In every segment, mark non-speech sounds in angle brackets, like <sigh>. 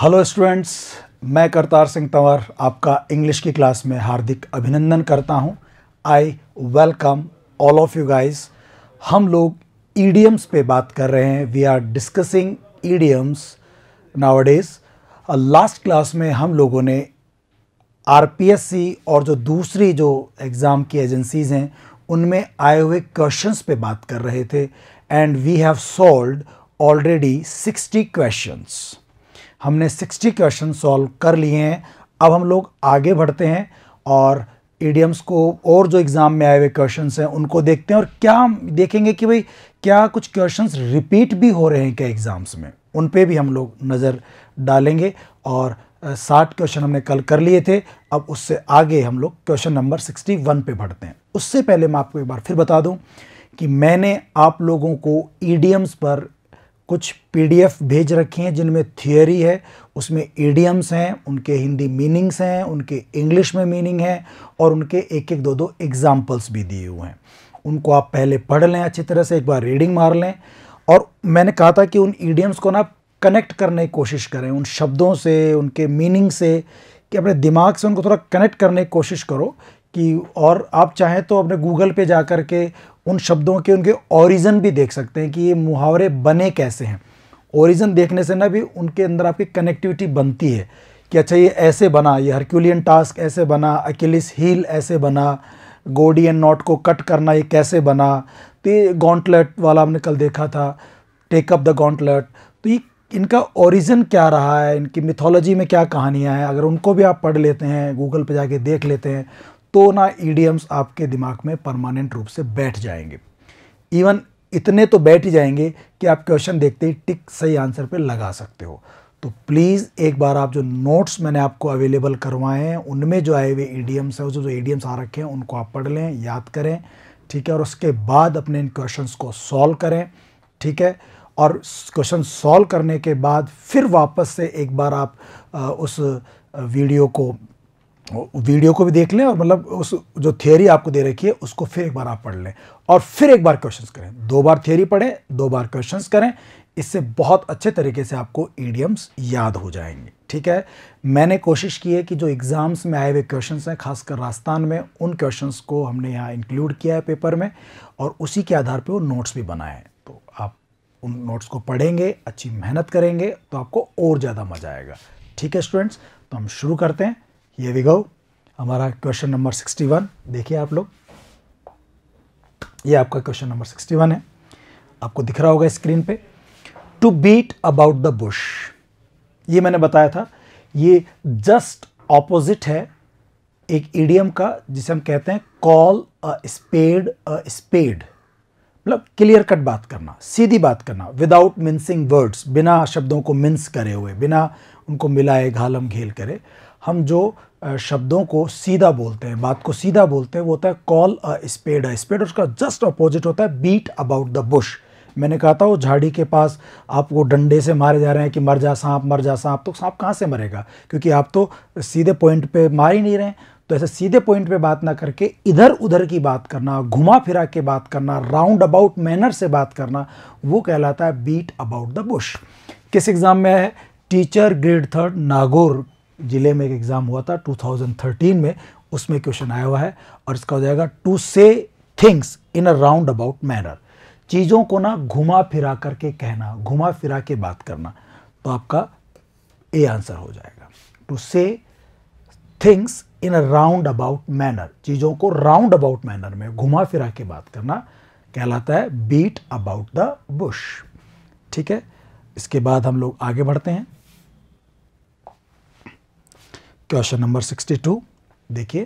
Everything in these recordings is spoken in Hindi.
हेलो स्टूडेंट्स मैं करतार सिंह तंवर आपका इंग्लिश की क्लास में हार्दिक अभिनंदन करता हूं I welcome all of you guys हम लोग ईडियम्स पे बात कर रहे हैं we are discussing idioms nowadays last class में हम लोगों ने आरपीएससी और जो दूसरी जो एग्ज़ाम की एजेंसीज हैं उनमें आए हुए क्वेश्चंस पे बात कर रहे थे and we have solve already sixty questions हमने 60 क्वेश्चन सॉल्व कर लिए हैं अब हम लोग आगे बढ़ते हैं और ईडियम्स को और जो एग्ज़ाम में आए हुए क्वेश्चन हैं उनको देखते हैं और क्या हम देखेंगे कि भाई क्या कुछ क्वेश्चन रिपीट भी हो रहे हैं क्या एग्ज़ाम्स में उन पर भी हम लोग नज़र डालेंगे और साठ क्वेश्चन हमने कल कर लिए थे अब उससे आगे हम लोग क्वेश्चन नंबर सिक्सटी वन पर बढ़ते हैं उससे पहले मैं आपको एक बार फिर बता दूं कि मैंने आप लोगों को ईडीएम्स पर कुछ पीडीएफ भेज रखे हैं जिनमें थियोरी है उसमें ईडियम्स हैं उनके हिंदी मीनिंग्स हैं उनके इंग्लिश में मीनिंग हैं और उनके एक एक दो दो एग्ज़ाम्पल्स भी दिए हुए हैं उनको आप पहले पढ़ लें अच्छी तरह से एक बार रीडिंग मार लें और मैंने कहा था कि उन ईडियम्स को ना कनेक्ट करने की कोशिश करें उन शब्दों से उनके मीनिंग से कि अपने दिमाग से उनको थोड़ा कनेक्ट करने की कोशिश करो कि और आप चाहें तो अपने गूगल पे जा कर के उन शब्दों के उनके ओरिजिन भी देख सकते हैं कि ये मुहावरे बने कैसे हैं ओरिजिन देखने से ना भी उनके अंदर आपकी कनेक्टिविटी बनती है कि अच्छा ये ऐसे बना ये हरक्यूलियन टास्क ऐसे बना अकेलिस हील ऐसे बना गोडी एंड नॉट को कट करना ये कैसे बना तो ये गॉन्टलेट वाला हमने कल देखा था टेकअप द गॉन्टलेट तो ये इनका ओरिजिन क्या रहा है इनकी मिथोलॉजी में क्या कहानियाँ हैं अगर उनको भी आप पढ़ लेते हैं गूगल पर जाके देख लेते हैं तो ना ईडियम्स e आपके दिमाग में परमानेंट रूप से बैठ जाएंगे इवन इतने तो बैठ ही जाएंगे कि आप क्वेश्चन देखते ही टिक सही आंसर पे लगा सकते हो तो प्लीज़ एक बार आप जो नोट्स मैंने आपको अवेलेबल करवाए हैं उनमें जो आए हुए ईडियम्स e हैं जो जो ईडियम्स e आ रखे हैं उनको आप पढ़ लें याद करें ठीक है और उसके बाद अपने इन क्वेश्चन को सॉल्व करें ठीक है और क्वेश्चन सॉल्व करने के बाद फिर वापस से एक बार आप उस वीडियो को वीडियो को भी देख लें और मतलब उस जो थियोरी आपको दे रखी है उसको फिर एक बार आप पढ़ लें और फिर एक बार क्वेश्चंस करें दो बार थियोरी पढ़ें दो बार क्वेश्चंस करें इससे बहुत अच्छे तरीके से आपको ईडियम्स याद हो जाएंगे ठीक है मैंने कोशिश की है कि जो एग्ज़ाम्स में आए हुए क्वेश्चन हैं खासकर राजस्थान में उन क्वेश्चन को हमने यहाँ इंक्लूड किया है पेपर में और उसी के आधार पर वो नोट्स भी बनाए हैं तो आप उन नोट्स को पढ़ेंगे अच्छी मेहनत करेंगे तो आपको और ज़्यादा मज़ा आएगा ठीक है स्टूडेंट्स तो हम शुरू करते हैं ये वी गो हमारा क्वेश्चन नंबर सिक्सटी वन देखिए आप लोग ये आपका क्वेश्चन नंबर सिक्सटी वन है आपको दिख रहा होगा स्क्रीन पे to beat about the bush ये मैंने बताया था ये जस्ट ऑपोजिट है एक ईडीएम का जिसे हम कहते हैं call a spade a spade मतलब क्लियर कट बात करना सीधी बात करना विदाउट मिन्सिंग वर्ड्स बिना शब्दों को मिन्स करे हुए बिना उनको मिलाए घालम घेल करे हम जो शब्दों को सीधा बोलते हैं बात को सीधा बोलते हैं वो होता है call a spade a spade उसका जस्ट अपोजिट होता है बीट अबाउट द बुश मैंने कहा था वो झाड़ी के पास आपको डंडे से मारे जा रहे हैं कि मर जा सांप मर जा सांप तो सांप कहाँ से मरेगा क्योंकि आप तो सीधे पॉइंट पे मार ही नहीं रहे हैं तो ऐसे सीधे पॉइंट पे बात ना करके इधर उधर की बात करना घुमा फिरा के बात करना राउंड अबाउट मैनर से बात करना वो कहलाता है बीट अबाउट द बुश किस एग्ज़ाम में है टीचर ग्रेड थर्ड नागौर ज़िले में एक एग्ज़ाम हुआ था 2013 में उसमें क्वेश्चन आया हुआ है और इसका हो जाएगा to say things in a round about manner चीज़ों को ना घुमा फिरा करके कहना घुमा फिरा के बात करना तो आपका ए आंसर हो जाएगा to say things in a round about manner चीज़ों को राउंड अबाउट मैनर में घुमा फिरा के बात करना कहलाता है बीट अबाउट द बुश ठीक है इसके बाद हम लोग आगे बढ़ते हैं क्वेश्चन नंबर 62 देखिए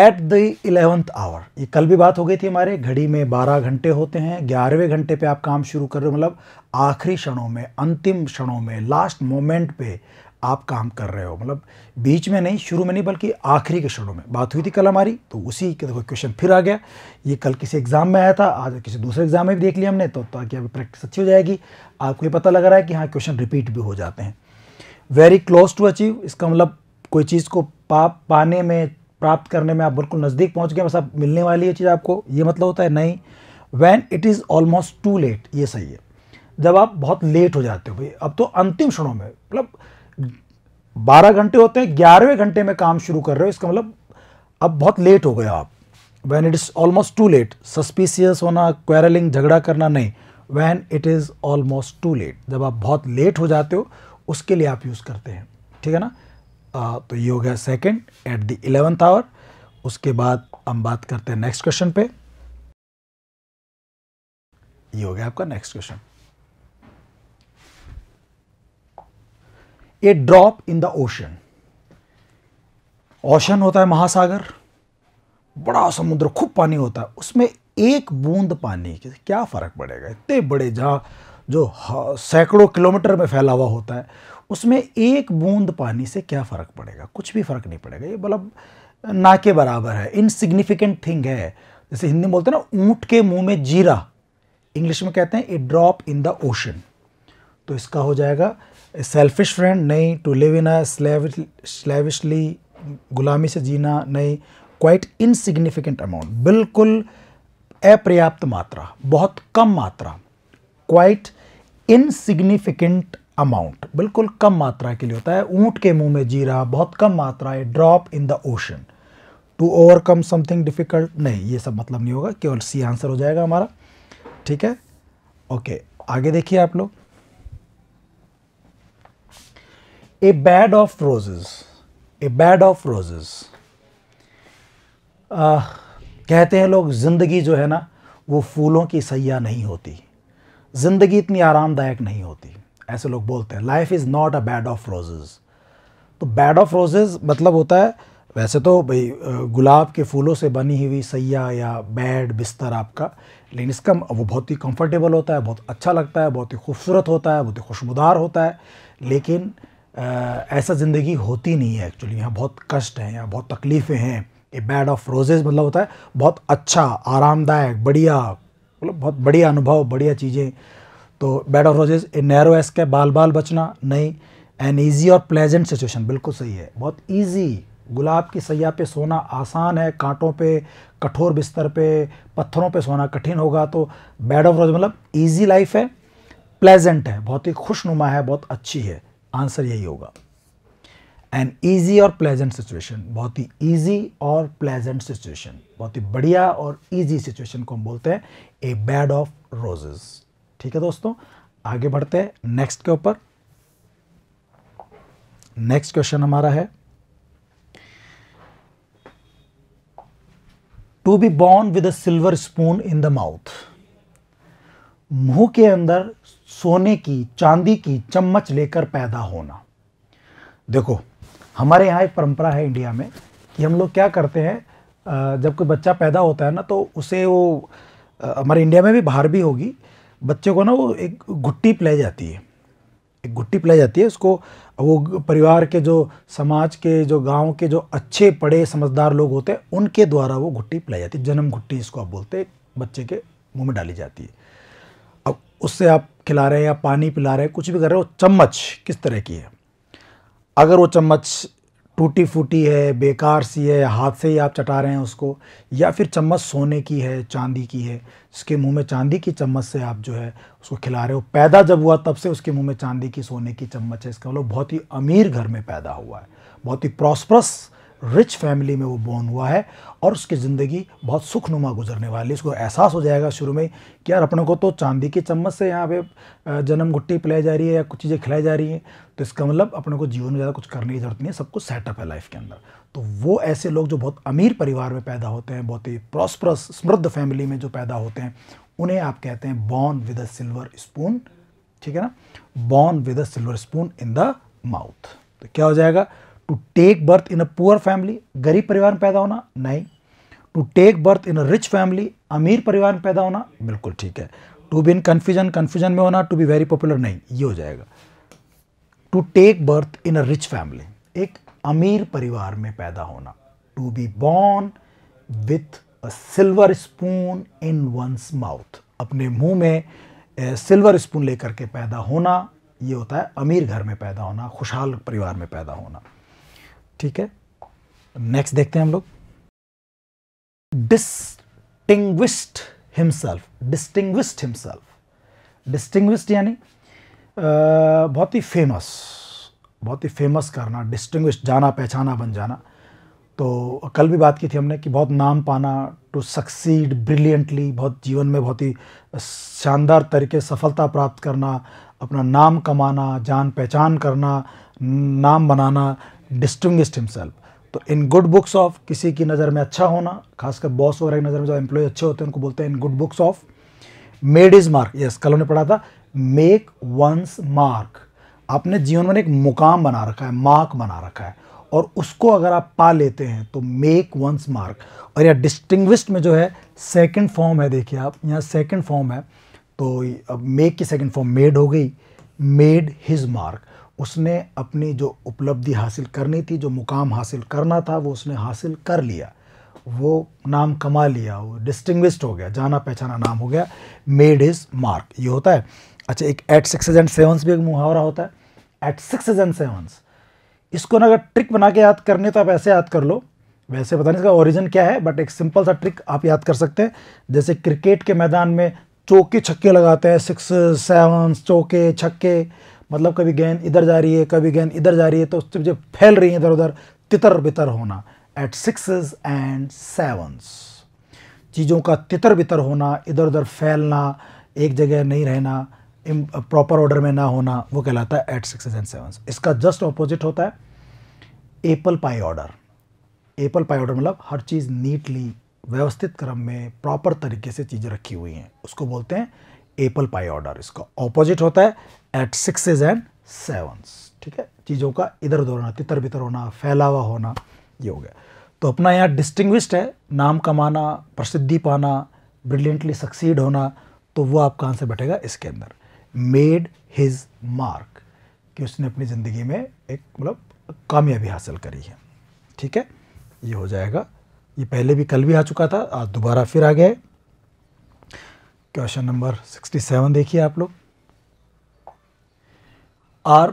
एट द इलेवंथ आवर ये कल भी बात हो गई थी हमारे घड़ी में 12 घंटे होते हैं ग्यारहवें घंटे पे आप काम शुरू कर रहे हो मतलब आखिरी क्षणों में अंतिम क्षणों में लास्ट मोमेंट पे आप काम कर रहे हो मतलब बीच में नहीं शुरू में नहीं बल्कि आखिरी के क्षणों में बात हुई थी कल हमारी तो उसी के देखो क्वेश्चन फिर आ गया ये कल किसी एग्जाम में आया था आज किसी दूसरे एग्जाम में भी देख लिया हमने तो ताकि अभी प्रैक्टिस अच्छी हो जाएगी आपको ये पता लग रहा है कि हाँ क्वेश्चन रिपीट भी हो जाते हैं वेरी क्लोज टू अचीव इसका मतलब कोई चीज़ को पा पाने में प्राप्त करने में आप बिल्कुल नज़दीक पहुंच गए बस आप मिलने वाली है चीज़ आपको ये मतलब होता है नहीं when it is almost too late ये सही है जब आप बहुत लेट हो जाते हो भाई अब तो अंतिम क्षणों में मतलब बारह घंटे होते हैं ग्यारहवें घंटे में काम शुरू कर रहे हो इसका मतलब अब बहुत लेट हो गए आप when it is almost too late suspicious होना क्वेरलिंग झगड़ा करना नहीं when it is almost too late जब आप बहुत लेट हो जाते हो उसके लिए आप यूज़ करते हैं ठीक है ना आ, तो ये हो गया second at the eleventh hour उसके बाद हम बात करते हैं नेक्स्ट क्वेश्चन पे ये हो गया आपका next question a drop in the ocean ocean होता है महासागर बड़ा समुद्र खूब पानी होता है उसमें एक बूंद पानी क्या फ़र्क पड़ेगा इतने बड़े जहां जो सैकड़ों किलोमीटर में फैला हुआ होता है उसमें एक बूंद पानी से क्या फ़र्क पड़ेगा कुछ भी फ़र्क नहीं पड़ेगा ये मतलब ना के बराबर है इनसिग्निफिकेंट थिंग है जैसे हिंदी में बोलते हैं ना ऊँट के मुंह में जीरा इंग्लिश में कहते हैं a drop in the ocean तो इसका हो जाएगा ए सेल्फिश फ्रेंड नहीं to live in a slavishly गुलामी से जीना नहीं क्वाइट इनसिग्निफिकेंट अमाउंट बिल्कुल अपर्याप्त मात्रा बहुत कम मात्रा क्वाइट इनसिग्निफिकेंट अमाउंट बिल्कुल कम मात्रा के लिए होता है ऊंट के मुंह में जीरा बहुत कम मात्रा है drop in the ocean to overcome something difficult नहीं ये सब मतलब नहीं होगा केवल सी आंसर हो जाएगा हमारा ठीक है ओके आगे देखिए आप लोग a bed of roses a bed of roses कहते हैं लोग ज़िंदगी जो है ना वो फूलों की सैया नहीं होती ज़िंदगी इतनी आरामदायक नहीं होती ऐसे लोग बोलते हैं life is not a bed of roses तो बैड ऑफ रोजेज़ मतलब होता है वैसे तो भाई गुलाब के फूलों से बनी हुई सैया या बेड बिस्तर आपका लेकिन इसका वो बहुत ही कंफर्टेबल होता है बहुत अच्छा लगता है बहुत ही खूबसूरत होता है बहुत ही खुशबुदार होता है लेकिन आ, ऐसा ज़िंदगी होती नहीं है एक्चुअली यहाँ बहुत कष्ट है यहाँ बहुत तकलीफ़ें हैं ये बेड ऑफ रोजेज़ मतलब होता है बहुत अच्छा आरामदायक बढ़िया मतलब बहुत बढ़िया अनुभव बढ़िया चीज़ें तो bed of roses a narrow escape है बाल बाल बचना नहीं एन ईजी और प्लेजेंट सिचुएशन बिल्कुल सही है बहुत ईजी गुलाब की सैया पे सोना आसान है कांटों पे कठोर बिस्तर पे पत्थरों पे सोना कठिन होगा तो बेड ऑफ रोज मतलब ईजी लाइफ है प्लेजेंट है बहुत ही खुशनुमा है बहुत अच्छी है आंसर यही होगा एन ईजी और प्लेजेंट सिचुएशन बहुत ही ईजी और प्लेजेंट सिचुएशन बहुत ही बढ़िया और ईजी सिचुएशन को हम बोलते हैं ए बैड ऑफ रोजेस ठीक है दोस्तों आगे बढ़ते हैं नेक्स्ट के ऊपर नेक्स्ट क्वेश्चन हमारा है to be born with a silver spoon in the mouth मुंह के अंदर सोने की चांदी की चम्मच लेकर पैदा होना देखो हमारे यहाँ एक परंपरा है इंडिया में कि हम लोग क्या करते हैं जब कोई बच्चा पैदा होता है ना तो उसे वो हमारे इंडिया में भी बाहर भी होगी बच्चे को ना वो एक घुट्टी पिलाई जाती है एक घुट्टी पिलाई जाती है उसको वो परिवार के जो समाज के जो गांव के जो अच्छे पढ़े समझदार लोग होते हैं उनके द्वारा वो घुट्टी पिलाई जाती है जन्म घुट्टी जिसको आप बोलते हैं बच्चे के मुंह में डाली जाती है अब उससे आप खिला रहे हैं या पानी पिला रहे हैं कुछ भी कर रहे हो चम्मच किस तरह की है अगर वो चम्मच टूटी फूटी है बेकार सी है हाथ से ही आप चटा रहे हैं उसको या फिर चम्मच सोने की है चांदी की है उसके मुंह में चांदी की चम्मच से आप जो है उसको खिला रहे हो पैदा जब हुआ तब से उसके मुंह में चांदी की सोने की चम्मच है इसका मतलब बहुत ही अमीर घर में पैदा हुआ है बहुत ही प्रॉस्परस रिच फैमिली में वो बॉर्न हुआ है और उसकी ज़िंदगी बहुत सुखनुमा गुजरने वाली है उसको एहसास हो जाएगा शुरू में कि यार अपने को तो चांदी की चम्मच से यहाँ पे जन्म घुट्टी पिलाई जा रही है या कुछ चीज़ें खिलाई जा रही हैं तो इसका मतलब अपने को जीवन में ज़्यादा कुछ करने की ज़रूरत नहीं है सब कुछ सेटअप है लाइफ के अंदर तो वो ऐसे लोग जो बहुत अमीर परिवार में पैदा होते हैं बहुत ही प्रॉस्परस समृद्ध फैमिली में जो पैदा होते हैं उन्हें आप कहते हैं born with a silver spoon ठीक है ना born with a silver spoon in the mouth तो क्या हो जाएगा to take birth in a poor family गरीब परिवार में पैदा होना नहीं to take birth in a rich family अमीर परिवार में पैदा होना बिल्कुल ठीक है to be in confusion confusion में होना टू बी वेरी पॉपुलर नहीं ये हो जाएगा to take birth in a rich family एक अमीर परिवार में पैदा होना to be born with a silver spoon in one's mouth अपने मुंह में सिल्वर स्पून लेकर के पैदा होना ये होता है अमीर घर में पैदा होना खुशहाल परिवार में पैदा होना ठीक है नेक्स्ट देखते हैं हम लोग डिस्टिंग्विस्ड हिमसेल्फ डिस्टिंग्विस्ड हिमसेल्फ डिस्टिंग्विस्ड यानी बहुत ही फेमस बहुत ही फेमस करना डिस्टिंग्विश जाना पहचाना बन जाना तो कल भी बात की थी हमने कि बहुत नाम पाना टू सक्सीड ब्रिलियंटली बहुत जीवन में बहुत ही शानदार तरीके सफलता प्राप्त करना अपना नाम कमाना जान पहचान करना नाम बनाना डिस्टिंग्विश हिमसेल्फ तो इन गुड बुक्स ऑफ किसी की नज़र में अच्छा होना खासकर बॉस वगैरह की नज़र में जो एम्प्लॉय अच्छे होते हैं उनको बोलते हैं इन गुड बुक्स ऑफ मेड इज मार्क यस कल उन्हें पढ़ा था मेक वंस मार्क आपने जीवन में एक मुकाम बना रखा है मार्क बना रखा है और उसको अगर आप पा लेते हैं तो मेक वंस मार्क और यह डिस्टिंग्विश्ड में जो है सेकेंड फॉर्म है देखिए आप यहाँ सेकेंड फॉर्म है तो अब मेक की सेकेंड फॉर्म मेड हो गई मेड हिज मार्क उसने अपनी जो उपलब्धि हासिल करनी थी जो मुकाम हासिल करना था वो उसने हासिल कर लिया वो नाम कमा लिया वो डिस्टिंग्विस्ड हो गया जाना पहचाना नाम हो गया मेड इज़ मार्क ये होता है अच्छा एक एट सिक्स एंड सेवन्स भी एक मुहावरा होता है एट सिक्स एंड सेवन्स इसको ना अगर ट्रिक बना के याद करने तो आप ऐसे याद कर लो वैसे पता नहीं इसका ओरिजिन क्या है बट एक सिंपल सा ट्रिक आप याद कर सकते हैं जैसे क्रिकेट के मैदान में चौके छक्के लगाते हैं सिक्स सेवन चौके छक्के मतलब कभी गेंद इधर जा रही है कभी गेंद इधर जा रही है तो जब फैल रही है इधर उधर तितर बितर होना एट सिक्सेस एंड सेवन्स चीज़ों का तितर बितर होना इधर उधर फैलना एक जगह नहीं रहना प्रॉपर ऑर्डर में ना होना वो कहलाता है एट सिक्सेस एंड सेवन्स इसका जस्ट ऑपोजिट होता है apple pie order apple pie order मतलब हर चीज़ नीटली व्यवस्थित क्रम में प्रॉपर तरीके से चीज़ें रखी हुई हैं उसको बोलते हैं एपल पाई ऑर्डर इसका ऑपोजिट होता है एट सिक्सेज एंड सेवन्स ठीक है चीज़ों का इधर उधर होना तितर बितर होना फैलावा होना ये हो गया तो अपना यहाँ डिस्टिंग्विश्ड है नाम कमाना प्रसिद्धि पाना ब्रिलियंटली सक्सीड होना तो वो आपका आंसर बैठेगा इसके अंदर मेड हिज मार्क कि उसने अपनी ज़िंदगी में एक मतलब कामयाबी हासिल करी है ठीक है ये हो जाएगा ये पहले भी कल भी आ चुका था आज दोबारा फिर आ गए क्वेश्चन नंबर सिक्सटी सेवन देखिए आप लोग our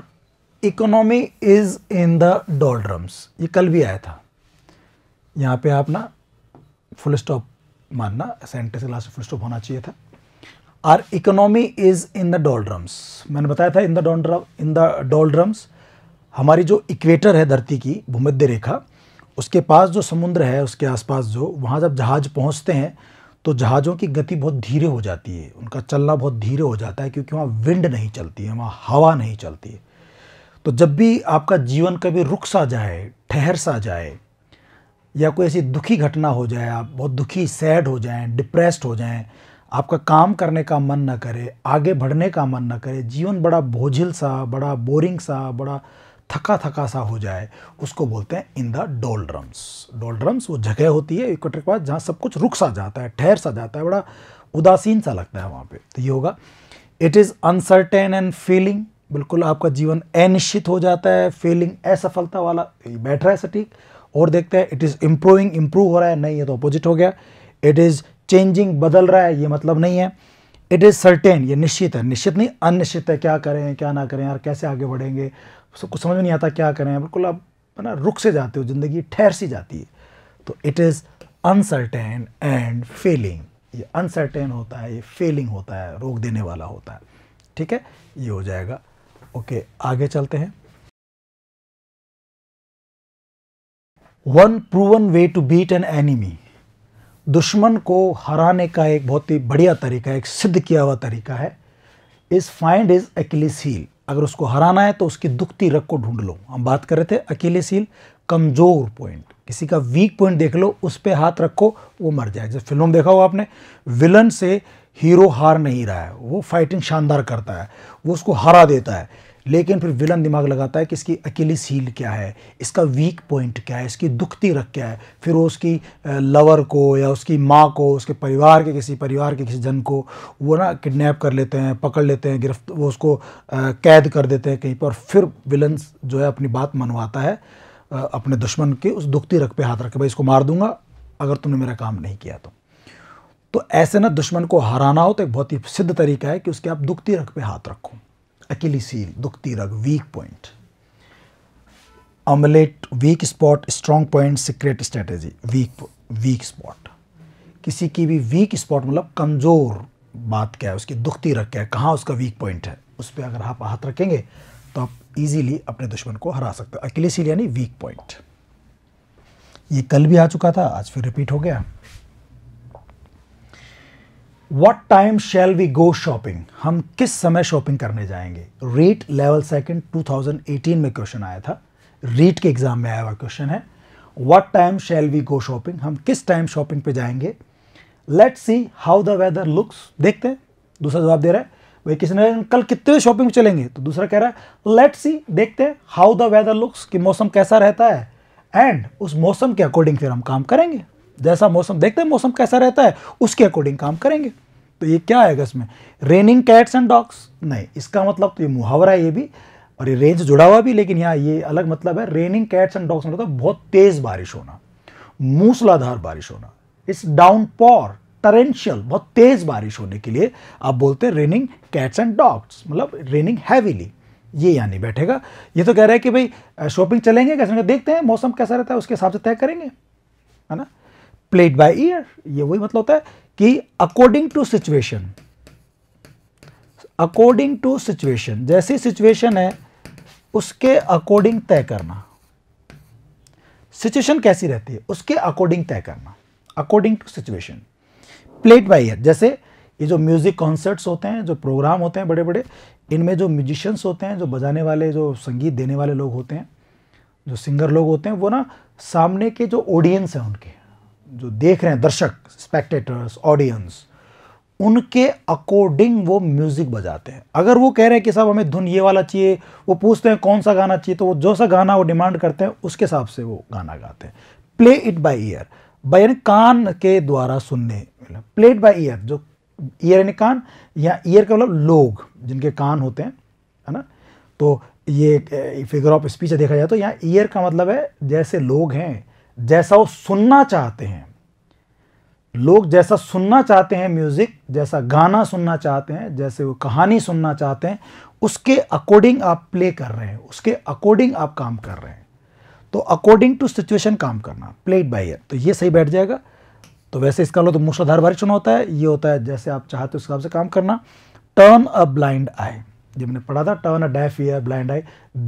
economy is in the doldrums ये कल भी आया था यहाँ पे आप ना फुल स्टॉप मानना सेंटेंस क्लास फुल स्टॉप होना चाहिए था our economy is in the doldrums मैंने बताया था इन द डॉलड्रम इन द डॉलड्रम्स हमारी जो इक्वेटर है धरती की भूमध्य रेखा उसके पास जो समुद्र है उसके आसपास जो वहाँ जब जहाज़ पहुँचते हैं तो जहाज़ों की गति बहुत धीरे हो जाती है उनका चलना बहुत धीरे हो जाता है क्योंकि वहाँ विंड नहीं चलती है वहाँ हवा नहीं चलती है तो जब भी आपका जीवन कभी रुक सा जाए ठहर सा जाए या कोई ऐसी दुखी घटना हो जाए आप बहुत दुखी सैड हो जाएं डिप्रेस्ड हो जाएं आपका काम करने का मन ना करे आगे बढ़ने का मन ना करे जीवन बड़ा बोझिल सा बड़ा बोरिंग सा बड़ा थका थका सा हो जाए उसको बोलते हैं in the doldrums doldrums वो जगह होती है इक्वेटर के पास जहाँ सब कुछ रुक सा जाता है ठहर सा जाता है बड़ा उदासीन सा लगता है वहाँ पे तो ये होगा it is uncertain and feeling बिल्कुल आपका जीवन अनिश्चित हो जाता है फीलिंग असफलता वाला बैठ रहा है सटीक और देखते हैं इट इज़ इम्प्रूविंग इम्प्रूव हो रहा है नहीं ये तो अपोजिट हो गया इट इज़ चेंजिंग बदल रहा है ये मतलब नहीं है इट इज़ सर्टेन ये निश्चित है निश्चित नहीं अनिश्चित है क्या करें क्या ना करें यार कैसे आगे बढ़ेंगे सब कुछ समझ में नहीं आता क्या करें बिल्कुल आप है ना रुक से जाते हो ज़िंदगी ठहर सी जाती है तो it is uncertain and failing ये अनसर्टेन होता है ये फेलिंग होता है रोक देने वाला होता है ठीक है ये हो जाएगा ओके आगे चलते हैं one proven way to beat an enemy दुश्मन को हराने का एक बहुत ही बढ़िया तरीका एक सिद्ध किया हुआ तरीका है is find is Achilles heel अगर उसको हराना है तो उसकी दुखती रग को ढूंढ लो हम बात कर रहे थे अकेले सील कमज़ोर पॉइंट किसी का वीक पॉइंट देख लो उस पर हाथ रखो वो मर जाए जैसे फिल्म देखा हो आपने विलन से हीरो हार नहीं रहा है वो फाइटिंग शानदार करता है वो उसको हरा देता है लेकिन फिर विलन दिमाग लगाता है कि इसकी अकेली सील क्या है इसका वीक पॉइंट क्या है इसकी दुखती रख क्या है फिर वो उसकी लवर को या उसकी माँ को उसके परिवार के किसी परिवार के किसी जन को वो ना किडनैप कर लेते हैं पकड़ लेते हैं गिरफ्त वो उसको कैद कर देते हैं कहीं पर फिर विलन जो है अपनी बात मनवाता है अपने दुश्मन के उस दुखती रख पे हाथ रखे भाई इसको मार दूंगा अगर तुमने मेरा काम नहीं किया तो तो ऐसे ना दुश्मन को हराना हो तो एक बहुत ही सिद्ध तरीका है कि उसके आप दुखती रख पे हाथ रखो सील heel, duktirag, वीक पॉइंट अमलेट weak spot strong point secret strategy weak weak spot किसी की भी वीक स्पॉट मतलब कमज़ोर बात क्या है उसकी दुखती रख क्या है कहाँ उसका वीक पॉइंट है उस पर अगर आप हाथ रखेंगे तो आप इजीली अपने दुश्मन को हरा सकते हो अकेले सील यानी वीक पॉइंट ये कल भी आ चुका था आज फिर रिपीट हो गया what time shall we go shopping हम किस समय शॉपिंग करने जाएंगे रेट लेवल सेकेंड 2018 में क्वेश्चन आया था रीट के एग्जाम में आया हुआ क्वेश्चन है what time shall we go shopping हम किस टाइम शॉपिंग पे जाएंगे let see how the weather looks देखते हैं दूसरा जवाब दे रहा है भाई किसी ने कल कितने शॉपिंग चलेंगे तो दूसरा कह रहा है लेट सी देखते हैं हाउ द वेदर लुक्स कि मौसम कैसा रहता है एंड उस मौसम के अकॉर्डिंग फिर हम काम करेंगे जैसा मौसम देखते हैं मौसम कैसा रहता है उसके अकॉर्डिंग काम करेंगे तो ये क्या आएगा इसमें रेनिंग कैट्स एंड डॉग्स नहीं इसका मतलब तो ये मुहावरा है ये भी और ये रेंज जुड़ा हुआ भी लेकिन यहाँ ये अलग मतलब है रेनिंग कैट्स एंड डॉग्स मतलब बहुत तेज़ बारिश होना मूसलाधार बारिश होना इस डाउन पॉर टरेंशियल बहुत तेज़ बारिश होने के लिए आप बोलते हैं रेनिंग कैट्स एंड डॉग्स मतलब रेनिंग हैविली ये यहाँ नहीं बैठेगा ये तो कह रहा है कि भाई शॉपिंग चलेंगे कैसे देखते हैं मौसम कैसा रहता है उसके हिसाब से तय करेंगे है ना प्लेड बाय ईयर ये वही मतलब होता है कि according to situation according to situation जैसी सिचुएशन है उसके अकॉर्डिंग तय करना सिचुएशन कैसी रहती है उसके अकॉर्डिंग तय करना according to situation play it by ear जैसे ये जो म्यूज़िक कॉन्सर्ट्स होते हैं जो प्रोग्राम होते हैं बड़े बड़े इनमें जो म्यूजिशियंस होते हैं जो बजाने वाले जो संगीत देने वाले लोग होते हैं जो सिंगर लोग होते हैं वो ना सामने के जो ऑडियंस हैं उनके जो देख रहे हैं दर्शक स्पेक्टेटर्स ऑडियंस उनके अकॉर्डिंग वो म्यूज़िक बजाते हैं अगर वो कह रहे हैं कि साहब हमें धुन ये वाला चाहिए वो पूछते हैं कौन सा गाना चाहिए तो वो जो सा गाना वो डिमांड करते हैं उसके हिसाब से वो गाना गाते हैं play it by ear by यानी कान के द्वारा सुनने प्ले इट बाय ईयर जो ईयर यानी कान या ईयर का मतलब लोग जिनके कान होते हैं है ना तो ये फिगर ऑफ स्पीच देखा जाए तो यहाँ ईयर का मतलब है जैसे लोग हैं जैसा वो सुनना चाहते हैं लोग जैसा सुनना चाहते हैं म्यूज़िक जैसा गाना सुनना चाहते हैं जैसे वो कहानी सुनना चाहते हैं उसके अकॉर्डिंग आप प्ले कर रहे हैं उसके अकॉर्डिंग आप काम कर रहे हैं तो अकॉर्डिंग टू सिचुएशन काम करना प्लेड बाई ईयर तो ये सही बैठ जाएगा तो वैसे इसका लो मतलब तो मूसलाधार वर्षण होता है ये होता है जैसे आप चाहते हो उस हिसाब से काम करना टर्न अ ब्लाइंड आई जब मैंने पढ़ा था turn a deaf ear blind eye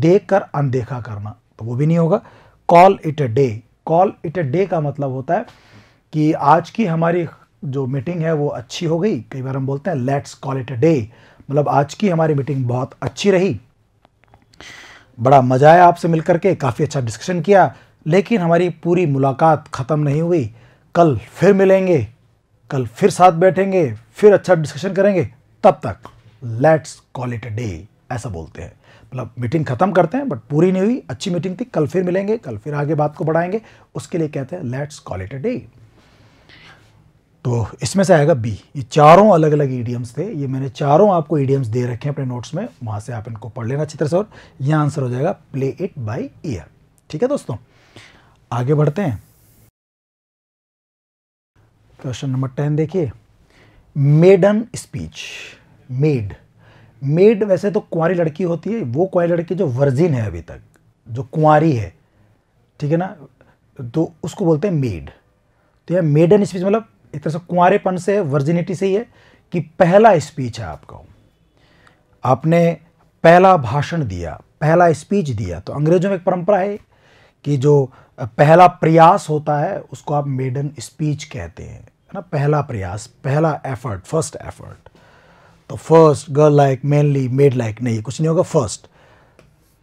देख कर अनदेखा करना तो वो भी नहीं होगा call it a day call it a day का मतलब होता है कि आज की हमारी जो मीटिंग है वो अच्छी हो गई कई बार हम बोलते हैं let's call it a day मतलब आज की हमारी मीटिंग बहुत अच्छी रही बड़ा मज़ा आया आपसे मिल करके काफ़ी अच्छा डिस्कशन किया लेकिन हमारी पूरी मुलाकात ख़त्म नहीं हुई कल फिर मिलेंगे कल फिर साथ बैठेंगे फिर अच्छा डिस्कशन करेंगे तब तक let's call it a day ऐसा बोलते हैं मतलब मीटिंग ख़त्म करते हैं बट पूरी नहीं हुई अच्छी मीटिंग थी कल फिर मिलेंगे कल फिर आगे बात को बढ़ाएंगे उसके लिए कहते हैं let's call it a day तो इसमें से आएगा बी ये चारों अलग अलग ईडियम्स थे ये मैंने चारों आपको ईडियम्स दे रखे हैं अपने नोट्स में वहाँ से आप इनको पढ़ लेना अच्छी तरह से और यह आंसर हो जाएगा प्ले इट बाई ईयर ठीक है दोस्तों आगे बढ़ते हैं क्वेश्चन नंबर टेन देखिए मेडन स्पीच मेड मेड वैसे तो कुंवारी लड़की होती है वो कुंवारी लड़की जो वर्जिन है अभी तक जो कुंवारी है ठीक है ना तो उसको बोलते हैं मेड तो यह मेडन स्पीच मतलब एक तरह से कुंवरेपन से वर्जिनिटी से ही है कि पहला स्पीच है आपका आपने पहला भाषण दिया पहला स्पीच दिया तो अंग्रेजों में एक परंपरा है कि जो पहला प्रयास होता है उसको आप मेडन स्पीच कहते हैं है ना पहला प्रयास पहला एफर्ट फर्स्ट एफर्ट तो first girl like mainly maid like नहीं कुछ नहीं होगा फर्स्ट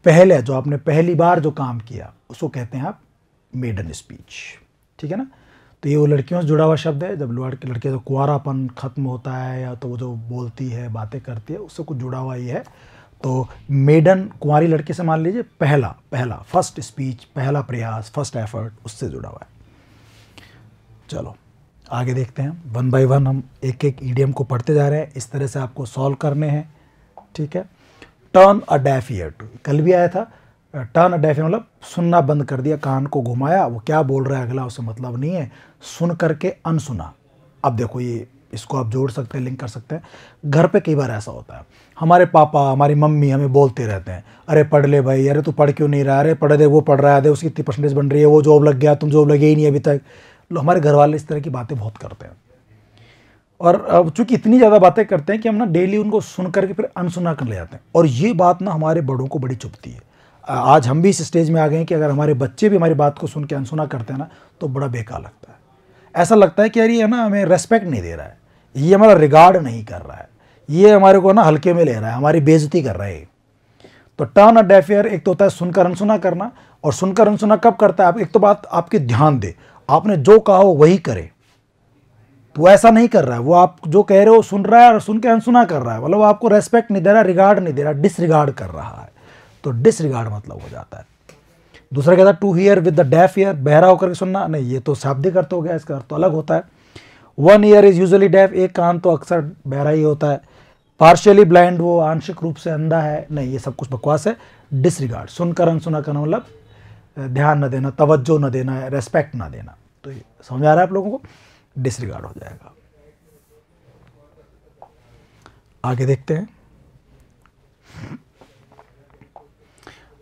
पहले जो आपने पहली बार जो काम किया उसको कहते हैं आप मेडन स्पीच ठीक है ना तो ये वो लड़कियों से जुड़ा हुआ शब्द है जब लड़के लड़के जो कुआरापन खत्म होता है या तो वो जो बोलती है बातें करती है उससे कुछ जुड़ा हुआ ये है तो मेडन कुंवारी लड़के से मान लीजिए पहला पहला फर्स्ट स्पीच पहला प्रयास फर्स्ट एफर्ट उससे जुड़ा हुआ है चलो आगे देखते हैं वन बाय वन हम एक एक ईडीएम को पढ़ते जा रहे हैं इस तरह से आपको सॉल्व करने हैं ठीक है turn a deaf ear to कल भी आया था टर्न डेफ मतलब सुनना बंद कर दिया कान को घुमाया वो क्या बोल रहा है अगला उससे मतलब नहीं है सुन करके अनसुना अब देखो ये इसको आप जोड़ सकते हैं लिंक कर सकते हैं घर पे कई बार ऐसा होता है हमारे पापा हमारी मम्मी हमें बोलते रहते हैं अरे पढ़ ले भाई अरे तू पढ़ क्यों नहीं रहा अरे पढ़ दे वो पढ़ रहा है दे उसकी इतनी परसेंटेज बन रही है वो जॉब लग गया तुम जॉब लगे ही नहीं अभी तक लो हमारे घर वाले इस तरह की बातें बहुत करते हैं और चूंकि इतनी ज़्यादा बातें करते हैं कि हम ना डेली उनको सुन करके फिर अनसुना कर ले जाते हैं और ये बात ना हमारे बड़ों को बड़ी चुपती है आज हम भी इस स्टेज में आ गए हैं कि अगर हमारे बच्चे भी हमारी बात को सुन के अनसुना करते हैं ना तो बड़ा बेकार लगता है ऐसा लगता है कि यार ये ना हमें रेस्पेक्ट नहीं दे रहा है ये हमारा रिगार्ड नहीं कर रहा है ये हमारे को ना हल्के में ले रहा है हमारी बेजती कर रहा है तो टर्न अ डेफ ईयर एक तो होता है सुनकर अनसुना करना और सुनकर अनसुना कब करता है आप एक तो बात आपके ध्यान दे आपने जो कहा हो वही करे तो ऐसा नहीं कर रहा है वो आप जो कह रहे हो सुन रहा है और सुन के अनसुना कर रहा है मतलब आपको रेस्पेक्ट नहीं दे रहा रिगार्ड नहीं दे रहा डिसरिगार्ड कर रहा है तो डिसरिगार्ड मतलब हो जाता है दूसरा कहता है to hear with the deaf ear बहरा होकर के सुनना नहीं ये तो शाब्दिक अर्थ हो गया इसका अर्थ तो अलग होता है one ear is usually deaf एक कान तो अक्सर बहरा ही होता है पार्शियली ब्लाइंड वो आंशिक रूप से अंधा है नहीं ये सब कुछ बकवास है डिसरिगार्ड सुनकर अनसुना करना मतलब ध्यान न देना तवज्जो न देना है रेस्पेक्ट ना देना तो ये समझ आ रहा है आप लोगों को डिसरिगार्ड हो जाएगा आगे देखते हैं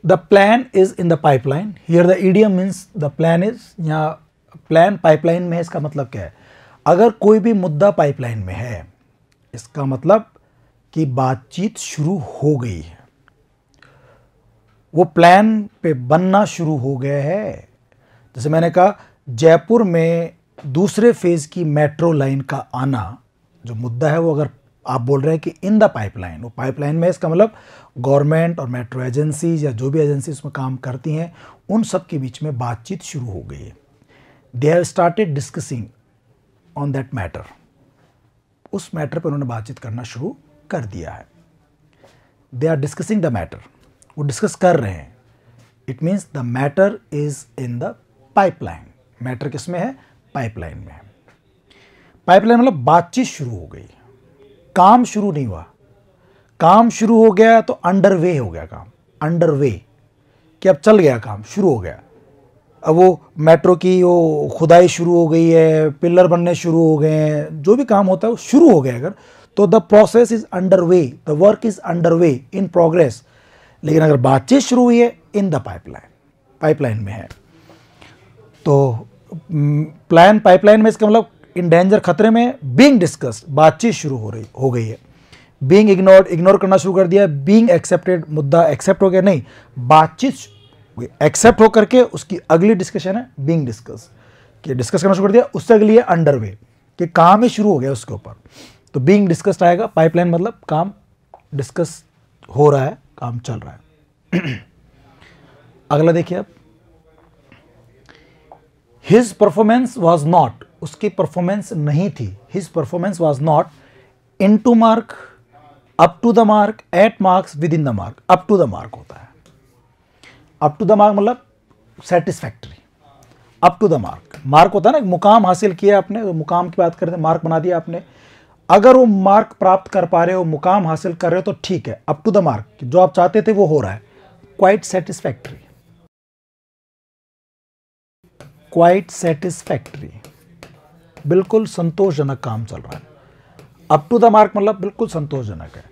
the plan is in the pipeline here the idiom means the plan is या प्लान पाइपलाइन में इसका मतलब क्या है अगर कोई भी मुद्दा पाइपलाइन में है इसका मतलब कि बातचीत शुरू हो गई है वो प्लान पे बनना शुरू हो गया है जैसे मैंने कहा जयपुर में दूसरे फेज़ की मेट्रो लाइन का आना जो मुद्दा है वो अगर आप बोल रहे हैं कि इन द पाइपलाइन वो पाइपलाइन में इसका मतलब गवर्नमेंट और मेट्रो एजेंसी या जो भी एजेंसी उसमें काम करती हैं उन सब के बीच में बातचीत शुरू हो गई है they have started discussing on that matter उस मैटर पर उन्होंने बातचीत करना शुरू कर दिया है they are discussing the matter वो डिस्कस कर रहे हैं it means the matter is in the pipeline matter किस में है पाइपलाइन में है पाइपलाइन मतलब बातचीत शुरू हो गई काम शुरू नहीं हुआ काम शुरू हो गया तो अंडर वे हो गया काम अंडर वे कि अब चल गया काम शुरू हो गया अब वो मेट्रो की वो खुदाई शुरू हो गई है पिलर बनने शुरू हो गए हैं जो भी काम होता है वो शुरू हो गया अगर तो the process is under way the work is under way in progress लेकिन अगर बातचीत शुरू हुई है इन द पाइपलाइन पाइपलाइन में है तो प्लान mm, पाइपलाइन में इसका मतलब इन डेंजर खतरे में बींग डिस्कस्ड बातचीत शुरू हो रही हो गई है बींग इग्नोर इग्नोर करना शुरू कर दिया बींग एक्सेप्टेड मुद्दा एक्सेप्ट हो गया नहीं बातचीत एक्सेप्ट होकर के उसकी अगली डिस्कशन है बींग डिस्कस कि डिस्कस करना शुरू कर दिया उससे अगली है अंडर वे कि काम ही शुरू हो गया उसके ऊपर तो बींग डिस्कस्ड आएगा पाइपलाइन मतलब काम डिस्कस हो रहा है काम चल रहा है <clears throat> अगला देखिए आप हिज परफॉर्मेंस वॉज नॉट उसकी परफॉर्मेंस नहीं थी his performance was not in to mark up to the mark at marks within the mark up to the mark होता है अप टू द मार्क मतलब satisfactory up to the mark mark होता है ना मुकाम हासिल किया आपने तो मुकाम की बात करते हैं मार्क बना दिया आपने अगर वो मार्क प्राप्त कर पा रहे हो मुकाम हासिल कर रहे हो तो ठीक है अप टू द मार्क जो आप चाहते थे वो हो रहा है क्वाइट सेटिस्फैक्ट्री क्वाइट सेटिस्फैक्ट्री बिल्कुल संतोषजनक काम चल रहा है अप टू द मार्क मतलब बिल्कुल संतोषजनक है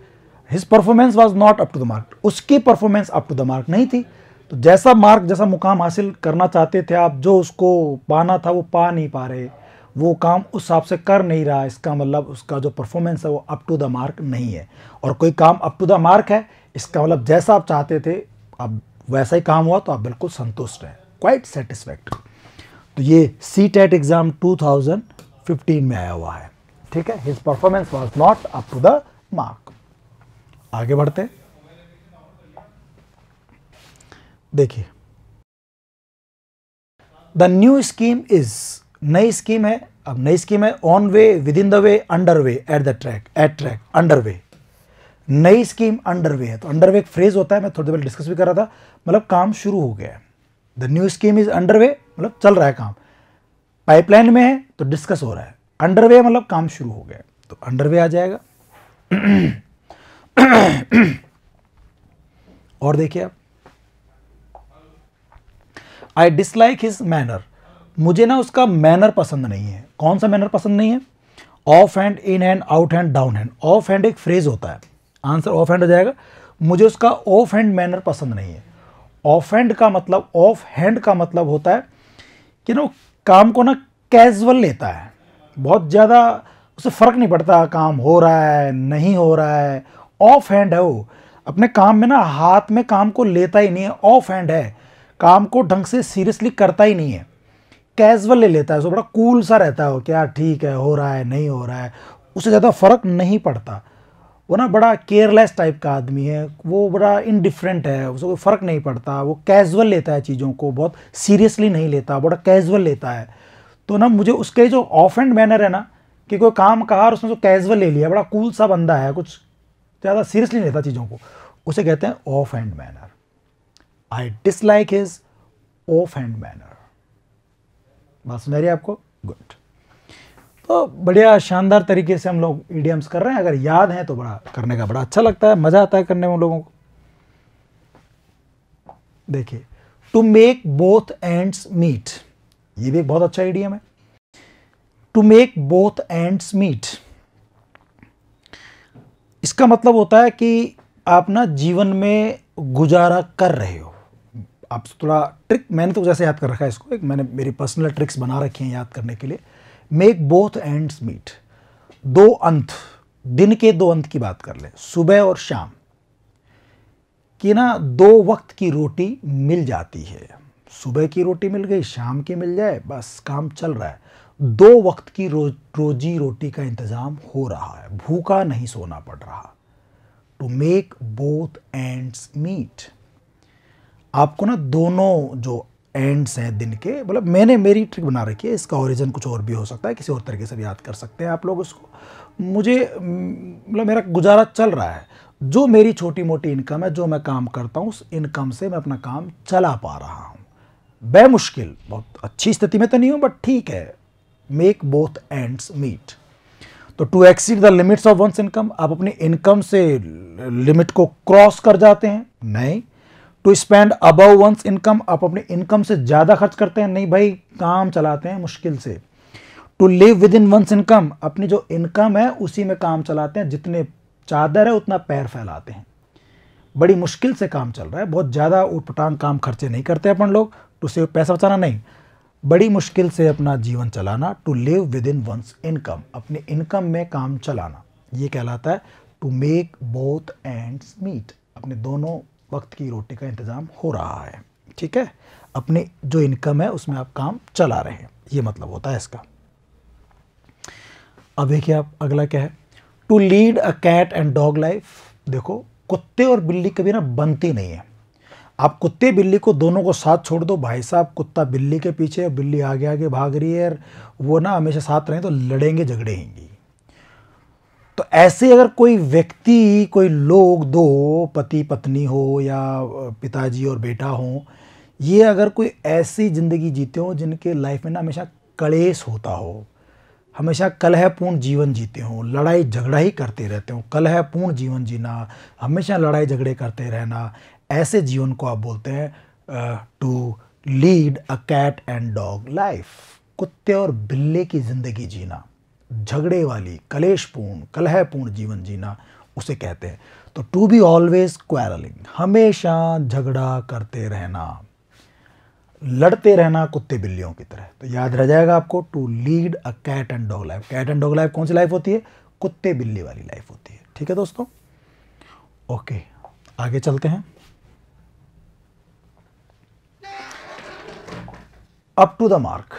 his performance was not up to the mark उसकी performance up to the mark नहीं थी तो जैसा मार्क जैसा मुकाम हासिल करना चाहते थे आप जो उसको पाना था वो पा नहीं पा रहे वो काम उस हिसाब से कर नहीं रहा इसका मतलब उसका जो परफॉर्मेंस है वो अप टू द मार्क नहीं है और कोई काम अप टू द मार्क है इसका मतलब जैसा आप चाहते थे अब वैसा ही काम हुआ तो आप बिल्कुल संतुष्ट हैं क्वाइट सेटिस्फैक्ट्री तो ये सी टेट एग्ज़ाम 2015 में आया हुआ है ठीक है his performance was not up to the mark आगे बढ़ते देखिए द न्यू स्कीम इज नई स्कीम है अब नई स्कीम है on way within the way under way at the track at track under way नई स्कीम अंडर वे है तो अंडर वे एक फ्रेज होता है मैं थोड़ी देर डिस्कस भी कर रहा था मतलब काम शुरू हो गया है the new scheme is under way मतलब चल रहा है काम पाइपलाइन में है तो डिस्कस हो रहा है अंडर वे मतलब काम शुरू हो गया तो अंडर वे आ जाएगा और देखिए आप आई डिसलाइक हिज मैनर मुझे ना उसका मैनर पसंद नहीं है कौन सा मैनर पसंद नहीं है off hand in hand out hand down hand off hand एक फ्रेज होता है आंसर ऑफ हैंड हो जाएगा मुझे उसका ऑफ हैंड मैनर पसंद नहीं है ऑफ हैंड का मतलब ऑफ हैंड का मतलब होता है कि ना काम को ना कैजुअल लेता है बहुत ज़्यादा उसे फ़र्क नहीं पड़ता काम हो रहा है नहीं हो रहा है ऑफ हैंड है वो अपने काम में ना हाथ में काम को लेता ही नहीं है ऑफ हैंड है काम को ढंग से सीरियसली करता ही नहीं है कैजुअल ले लेता है उसको बड़ा कूल सा रहता है वो क्या ठीक है हो रहा है नहीं हो रहा है उसे ज़्यादा फ़र्क नहीं पड़ता वो ना बड़ा केयरलेस टाइप का आदमी है वो बड़ा इनडिफरेंट है उसको कोई फ़र्क नहीं पड़ता वो कैजुअल लेता है चीज़ों को बहुत सीरियसली नहीं लेता बड़ा कैजुअल लेता है तो ना मुझे उसके जो ऑफ एंड मैनर है ना कि कोई काम कहा और उसने जो कैजुअल ले लिया बड़ा कूल सा बंदा है कुछ ज़्यादा सीरियसली लेता चीज़ों को उसे कहते हैं offhand manner I dislike his offhand manner बात सुन रही है आपको गुड तो बढ़िया शानदार तरीके से हम लोग ईडियम्स कर रहे हैं अगर याद हैं तो बड़ा करने का बड़ा अच्छा लगता है मज़ा आता है करने में लोगों को देखिए to make both ends meet ये भी एक बहुत अच्छा ईडीएम है to make both ends meet इसका मतलब होता है कि आप ना जीवन में गुजारा कर रहे हो आप थोड़ा ट्रिक मैंने तो जैसे याद कर रखा है इसको एक मैंने मेरी पर्सनल ट्रिक्स बना रखी हैं याद करने के लिए मेक बोथ एंड्स मीट दो अंत दिन के दो अंत की बात कर ले सुबह और शाम कि ना दो वक्त की रोटी मिल जाती है सुबह की रोटी मिल गई शाम की मिल जाए बस काम चल रहा है दो वक्त की रो, रोजी रोटी का इंतज़ाम हो रहा है भूखा नहीं सोना पड़ रहा to make both ends meet आपको ना दोनों जो एंड्स हैं दिन के मतलब मैंने मेरी ट्रिक बना रखी है इसका ओरिजिन कुछ और भी हो सकता है किसी और तरीके से भी याद कर सकते हैं आप लोग उसको मुझे मतलब मेरा गुजारा चल रहा है जो मेरी छोटी मोटी इनकम है जो मैं काम करता हूँ उस इनकम से मैं अपना काम चला पा रहा हूँ बेमुश्किल बहुत अच्छी स्थिति में तो नहीं हूँ बट ठीक है मेक बोथ एंड्स मीट तो to exceed the limits of one's income आप अपनी इनकम से लिमिट को क्रॉस कर जाते हैं नहीं to spend above one's income आप अपने इनकम से ज़्यादा खर्च करते हैं नहीं भाई काम चलाते हैं मुश्किल से to live within one's income अपनी जो इनकम है उसी में काम चलाते हैं जितने चादर है उतना पैर फैलाते हैं बड़ी मुश्किल से काम चल रहा है बहुत ज़्यादा उटपटांग काम खर्चे नहीं करते अपन लोग टू तो सेव पैसा बचाना नहीं बड़ी मुश्किल से अपना जीवन चलाना to live within one's income अपने इनकम में काम चलाना ये कहलाता है to make both ends meet अपने दोनों वक्त की रोटी का इंतज़ाम हो रहा है ठीक है अपनी जो इनकम है उसमें आप काम चला रहे हैं ये मतलब होता है इसका अब देखिए आप अगला क्या है to lead a cat and dog life देखो कुत्ते और बिल्ली कभी ना बनती नहीं है आप कुत्ते बिल्ली को दोनों को साथ छोड़ दो भाई साहब कुत्ता बिल्ली के पीछे और बिल्ली आगे आगे भाग रही है और वो ना हमेशा साथ रहें तो लड़ेंगे झगड़ेंगी तो ऐसे अगर कोई व्यक्ति कोई लोग दो पति पत्नी हो या पिताजी और बेटा हो ये अगर कोई ऐसी ज़िंदगी जीते हो जिनके लाइफ में ना हमेशा कलेश होता हो हमेशा कलहपूर्ण जीवन जीते हों लड़ाई झगड़ा ही करते रहते हों कलहपूर्ण जीवन जीना हमेशा लड़ाई झगड़े करते रहना ऐसे जीवन को आप बोलते हैं to lead a cat and dog life कुत्ते और बिल्ले की ज़िंदगी जीना झगड़े वाली कलेशपूर्ण कलहपूर्ण जीवन जीना उसे कहते हैं तो टू बी ऑलवेज क्वारलिंग हमेशा झगड़ा करते रहना लड़ते रहना कुत्ते बिल्लियों की तरह तो याद रह जाएगा आपको to lead a cat and dog life cat and dog life कौन सी लाइफ होती है कुत्ते बिल्ली वाली लाइफ होती है ठीक है दोस्तों ओके आगे चलते हैं अप टू द मार्क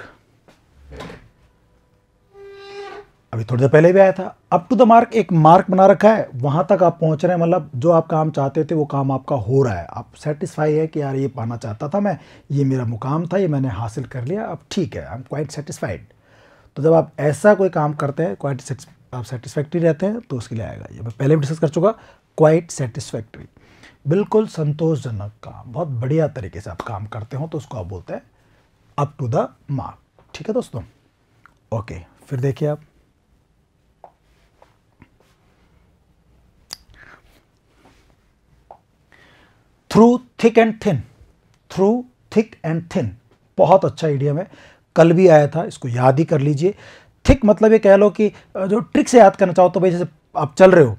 अभी थोड़ी देर पहले भी आया था अप टू द मार्क एक मार्क बना रखा है वहाँ तक आप पहुँच रहे हैं मतलब जो आप काम चाहते थे वो काम आपका हो रहा है आप सेटिस्फाई है कि यार ये पाना चाहता था मैं ये मेरा मुकाम था ये मैंने हासिल कर लिया अब ठीक है आई एम क्वाइट सेटिस्फाइड तो जब आप ऐसा कोई काम करते हैं क्वाइट आप सेटिस्फैक्ट्री रहते हैं तो उसके लिए आएगा ये मैं पहले भी डिस्कस कर चुका क्वाइट सेटिस्फैक्ट्री बिल्कुल संतोषजनक काम बहुत बढ़िया तरीके से आप काम करते हो तो उसको आप बोलते हैं अप टू द मार्क ठीक है दोस्तों ओके फिर देखिए आप through thick and thin through thick and thin बहुत अच्छा आइडियम है कल भी आया था इसको याद ही कर लीजिए थिक मतलब ये कह लो कि जो ट्रिक से याद करना चाहो तो भाई जैसे आप चल रहे हो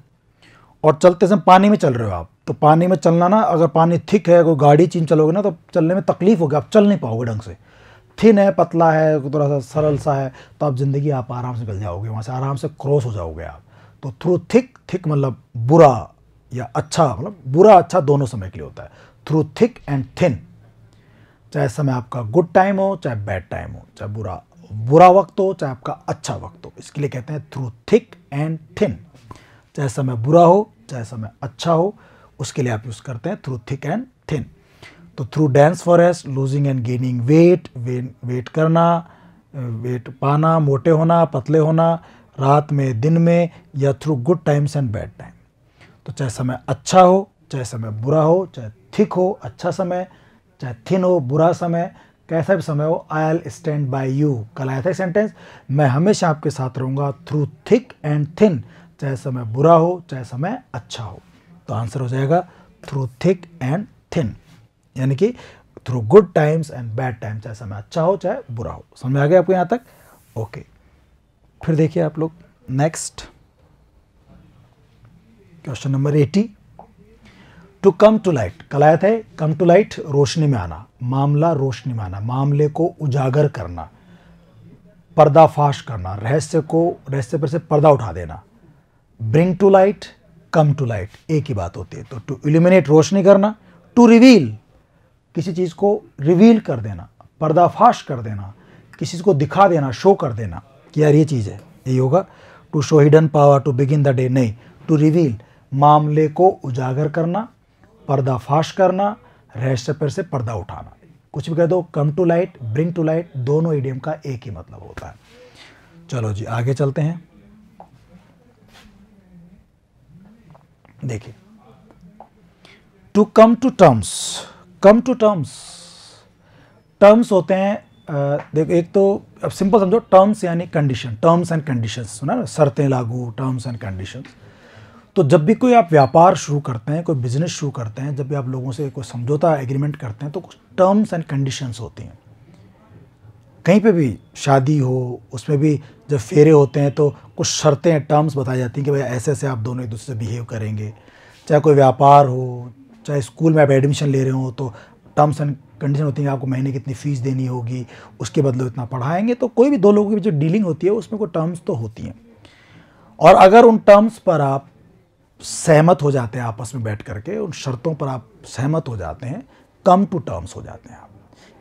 और चलते समय पानी में चल रहे हो आप तो पानी में चलना ना अगर पानी थिक है कोई गाड़ी चीन चलोगे ना तो चलने में तकलीफ होगी आप चल नहीं पाओगे ढंग से थिन है पतला है थोड़ा सा सरल सा है तो आप ज़िंदगी आप आराम से निकल जाओगे वहाँ से आराम से क्रॉस हो जाओगे आप तो थ्रू थिक थिक मतलब बुरा या अच्छा मतलब बुरा अच्छा दोनों समय के लिए होता है थ्रू थिक एंड थिन चाहे समय आपका गुड टाइम हो चाहे बैड टाइम हो चाहे बुरा बुरा वक्त हो चाहे आपका अच्छा वक्त हो इसके लिए कहते हैं थ्रू थिक एंड थिन चाहे समय बुरा हो चाहे समय अच्छा हो उसके लिए आप यूज़ करते हैं थ्रू थिक एंड थिन तो through dense forest losing and gaining weight weight करना वेट पाना मोटे होना पतले होना रात में दिन में या through good times and bad time तो चाहे समय अच्छा हो चाहे समय बुरा हो चाहे थिक हो अच्छा समय चाहे थिन हो बुरा समय कैसा भी समय हो I'll stand by you कल आया था सेंटेंस मैं हमेशा आपके साथ रहूँगा थ्रू थिक एंड थिन चाहे समय बुरा हो चाहे समय अच्छा हो तो आंसर हो जाएगा थ्रू थिक एंड थिन यानी कि through good times and bad times चाहे समय अच्छा हो चाहे बुरा हो समझ आ गया आपको यहाँ तक ओके फिर देखिए आप लोग next question number eighty to come to light कल आया था कम टू लाइट रोशनी में आना मामला रोशनी में आना मामले को उजागर करना पर्दाफाश करना रहस्य को रहस्य पर से पर्दा उठा देना bring to light come to light एक ही बात होती है तो टू इल्यूमिनेट रोशनी करना टू रिवील किसी चीज़ को रिवील कर देना पर्दाफाश कर देना किसी चीज़ को दिखा देना शो कर देना कि यार ये चीज़ है यही होगा to show hidden power to begin the day नहीं टू रिवील मामले को उजागर करना पर्दाफाश करना रहस्य पर से पर्दा उठाना कुछ भी कह दो come to light bring to light दोनों ईडियम का एक ही मतलब होता है चलो जी आगे चलते हैं देखिए to come to terms come to terms terms होते हैं देखो एक तो अब सिंपल समझो टर्म्स यानी कंडीशन टर्म्स एंड कंडीशंस सुना ना शर्तें लागू टर्म्स एंड कंडीशंस तो जब भी कोई आप व्यापार शुरू करते हैं कोई बिजनेस शुरू करते हैं जब भी आप लोगों से कोई समझौता एग्रीमेंट करते हैं तो कुछ टर्म्स एंड कंडीशंस होती हैं कहीं पे भी शादी हो उसमें भी जब फेरे होते हैं तो कुछ शर्तें टर्म्स बताई जाती हैं कि भाई ऐसे ऐसे आप दोनों एक दूसरे से बिहेव करेंगे चाहे कोई व्यापार हो चाहे स्कूल में आप एडमिशन ले रहे हो तो टर्म्स एंड कंडीशन होती है आपको महीने की इतनी फ़ीस देनी होगी उसके बदले इतना पढ़ाएंगे तो कोई भी दो लोगों की जो डीलिंग होती है उसमें कोई टर्म्स तो होती हैं और अगर उन टर्म्स पर आप सहमत हो जाते हैं आपस में बैठ करके उन शर्तों पर आप सहमत हो जाते हैं कम टू टर्म्स हो जाते हैं आप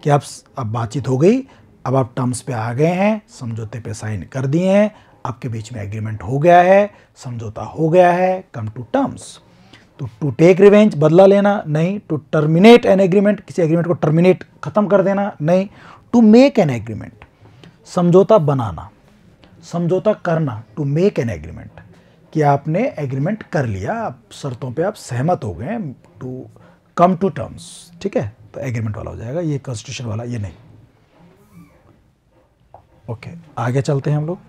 कि आप अब बातचीत हो गई अब आप टर्म्स पे आ गए हैं समझौते पे साइन कर दिए हैं आपके बीच में एग्रीमेंट हो गया है समझौता हो गया है कम टू टर्म्स तो टू टेक रिवेंज बदला लेना नहीं टू टर्मिनेट एन एग्रीमेंट किसी एग्रीमेंट को टर्मिनेट ख़त्म कर देना नहीं टू मेक एन एग्रीमेंट समझौता बनाना समझौता करना टू मेक एन एग्रीमेंट कि आपने एग्रीमेंट कर लिया आप शर्तों पे आप सहमत हो गए टू कम टू टर्म्स ठीक है तो एग्रीमेंट वाला हो जाएगा ये कॉन्स्टिट्यूशन वाला ये नहीं ओके आगे चलते हैं हम लोग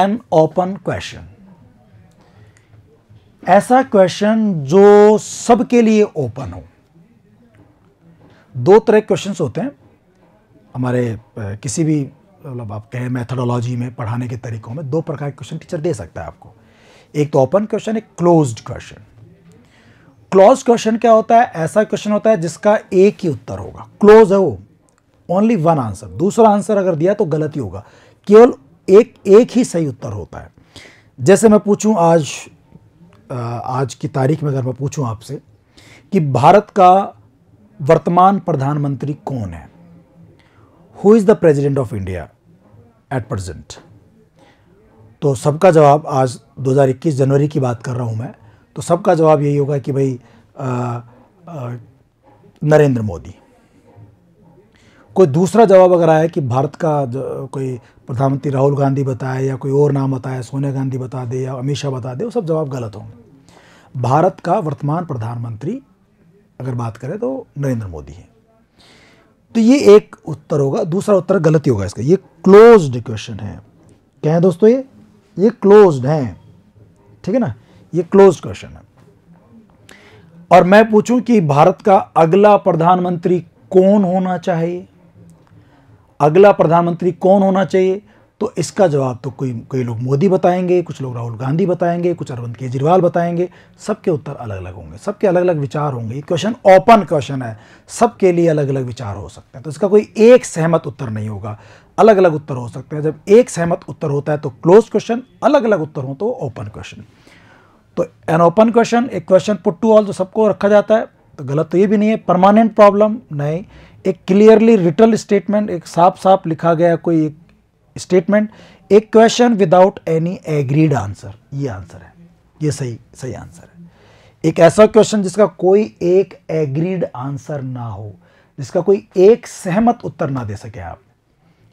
एन ओपन क्वेश्चन ऐसा क्वेश्चन जो सबके लिए ओपन हो दो तरह क्वेश्चंस होते हैं हमारे किसी भी मतलब आप कहें मैथडोलॉजी में पढ़ाने के तरीकों में दो प्रकार के क्वेश्चन टीचर दे सकता है आपको एक तो ओपन क्वेश्चन एक क्लोज क्वेश्चन क्लोज क्वेश्चन क्या होता है ऐसा क्वेश्चन होता है जिसका एक ही उत्तर होगा क्लोज है वो ओनली वन आंसर दूसरा आंसर अगर दिया तो गलत ही होगा केवल एक एक ही सही उत्तर होता है जैसे मैं पूछूं आज आज की तारीख में अगर मैं पूछूं आपसे कि भारत का वर्तमान प्रधानमंत्री कौन है who is the president of India at present तो सबका जवाब आज 2021 जनवरी की बात कर रहा हूँ मैं तो सबका जवाब यही होगा कि भाई नरेंद्र मोदी कोई दूसरा जवाब अगर आया कि भारत का कोई प्रधानमंत्री राहुल गांधी बताए या कोई और नाम बताए सोनिया गांधी बता दे या अमित शाह बता दे वो सब जवाब गलत होंगे भारत का वर्तमान प्रधानमंत्री अगर बात करें तो नरेंद्र मोदी है तो ये एक उत्तर होगा दूसरा उत्तर गलत ही होगा इसका ये क्लोज्ड क्वेश्चन है क्या है दोस्तों ये ये क्लोज्ड है ठीक है ना ये क्लोज क्वेश्चन है और मैं पूछूं कि भारत का अगला प्रधानमंत्री कौन होना चाहिए अगला प्रधानमंत्री कौन होना चाहिए तो इसका जवाब तो कोई कई लोग मोदी बताएंगे कुछ लोग राहुल गांधी बताएंगे कुछ अरविंद केजरीवाल बताएंगे सबके उत्तर अलग अलग होंगे सबके अलग अलग विचार होंगे क्वेश्चन ओपन क्वेश्चन है सबके लिए अलग अलग विचार हो सकते हैं तो इसका कोई एक सहमत उत्तर नहीं होगा अलग अलग उत्तर हो सकते हैं जब एक सहमत उत्तर होता है तो क्लोज क्वेश्चन अलग अलग उत्तर हो तो ओपन क्वेश्चन तो एन ओपन क्वेश्चन एक क्वेश्चन पुट टू ऑल जो सबको रखा जाता है तो गलत तो ये भी नहीं है परमानेंट प्रॉब्लम नहीं एक क्लियरली रिटल स्टेटमेंट एक साफ साफ लिखा गया कोई एक statement a question without any agreed answer ये आंसर है ये सही सही आंसर है एक ऐसा क्वेश्चन जिसका कोई एक एग्रीड आंसर ना हो जिसका कोई एक सहमत उत्तर ना दे सके आप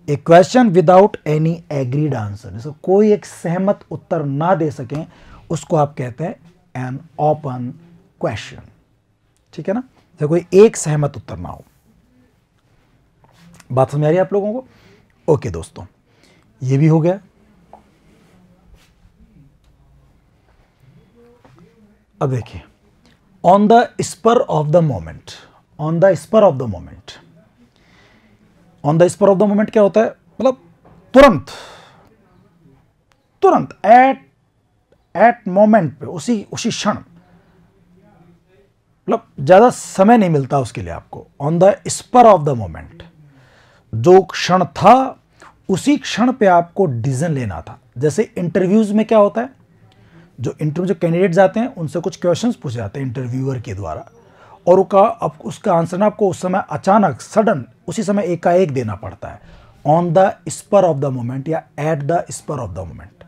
a question without any agreed answer जिसका कोई एक सहमत उत्तर ना दे सके उसको आप कहते हैं एन ओपन क्वेश्चन ठीक है ना तो कोई एक सहमत उत्तर ना हो बात समझ आ रही है आप लोगों को ओके दोस्तों ये भी हो गया अब देखिए on the spur of the moment on the spur of the moment on the spur of the moment क्या होता है मतलब तुरंत तुरंत एट एट मोमेंट पे उसी उसी क्षण मतलब ज़्यादा समय नहीं मिलता उसके लिए आपको on the spur of the moment जो क्षण था उसी क्षण पे आपको डिसीजन लेना था जैसे इंटरव्यूज़ में क्या होता है जो इंटरव्यू जो कैंडिडेट जाते हैं उनसे कुछ क्वेश्चंस पूछे जाते हैं इंटरव्यूअर के द्वारा और उसका अब उसका आंसर ना आपको उस समय अचानक सडन उसी समय एकाएक देना पड़ता है on the spur of the moment या at the spur of the moment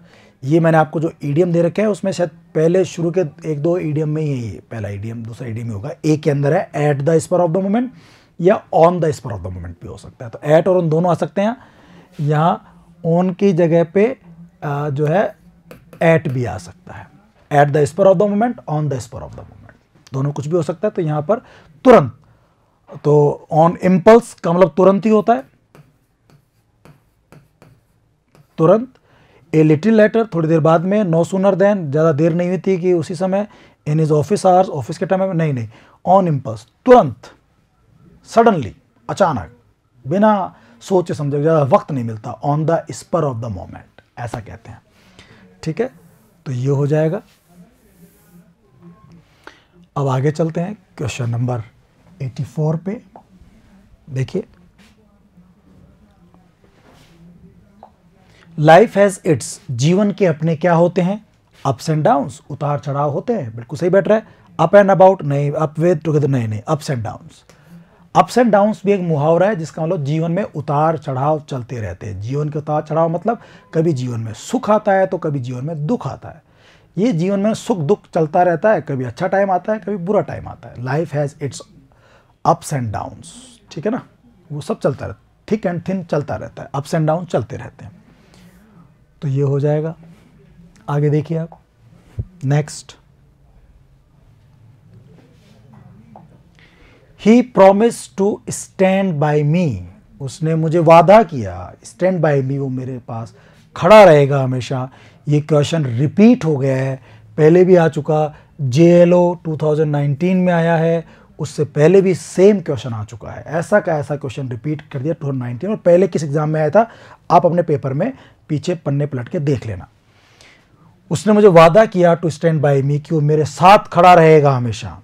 ये मैंने आपको जो ईडीएम दे रखा है उसमें शायद पहले शुरू के एक दो ईडीएम में ही है पहला ईडीएम दूसरा ईडीएम ही होगा ए के अंदर है at the spur of the moment या on the spur of the moment भी हो सकता है तो एट और ऑन दोनों आ सकते हैं यहाँ ऑन की जगह पे आ, जो है एट भी आ सकता है at the spur of the moment on the spur of the moment दोनों कुछ भी हो सकता है तो यहाँ पर तुरंत तो ऑन इम्पल्स का मतलब तुरंत ही होता है तुरंत ए लिटिल लेटर थोड़ी देर बाद में नो सुनर देन ज़्यादा देर नहीं हुई थी कि उसी समय in his office hours office के टाइम में नहीं नहीं ऑन इम्पल्स तुरंत सडनली अचानक बिना सोचे समझे ज़्यादा वक्त नहीं मिलता on the spur of the moment ऐसा कहते हैं ठीक है तो ये हो जाएगा अब आगे चलते हैं क्वेश्चन नंबर 84 पे देखिए लाइफ हैज इट्स जीवन के अपने क्या होते हैं अप्स एंड डाउन्स उतार चढ़ाव होते हैं बिल्कुल सही बैठ रहा है अप एंड अबाउट नहीं अप विद टुगेदर नहीं नहीं ups and downs ups and downs भी एक मुहावरा है जिसका मतलब जीवन में उतार चढ़ाव चलते रहते हैं जीवन के उतार चढ़ाव मतलब कभी जीवन में सुख आता है तो कभी जीवन में दुख आता है ये जीवन में सुख दुख चलता रहता है कभी अच्छा टाइम आता है कभी बुरा टाइम आता है life has its ups and downs ठीक है ना वो सब चलता रहता है थिक एंड थिन चलता रहता है अप्स एंड डाउन चलते रहते हैं तो ये हो जाएगा आगे देखिए आप नेक्स्ट ही promise to stand by me उसने मुझे वादा किया स्टैंड बाई मी वो मेरे पास खड़ा रहेगा हमेशा ये क्वेश्चन रिपीट हो गया है पहले भी आ चुका J L O two thousand nineteen में आया है उससे पहले भी सेम क्वेश्चन आ चुका है ऐसा का ऐसा क्वेश्चन रिपीट कर दिया टू थाउजेंड नाइनटीन और पहले किस एग्ज़ाम में आया था आप अपने पेपर में पीछे पन्ने पलट के देख लेना उसने मुझे वादा किया टू स्टैंड बाई मी कि वो मेरे साथ खड़ा रहेगा हमेशा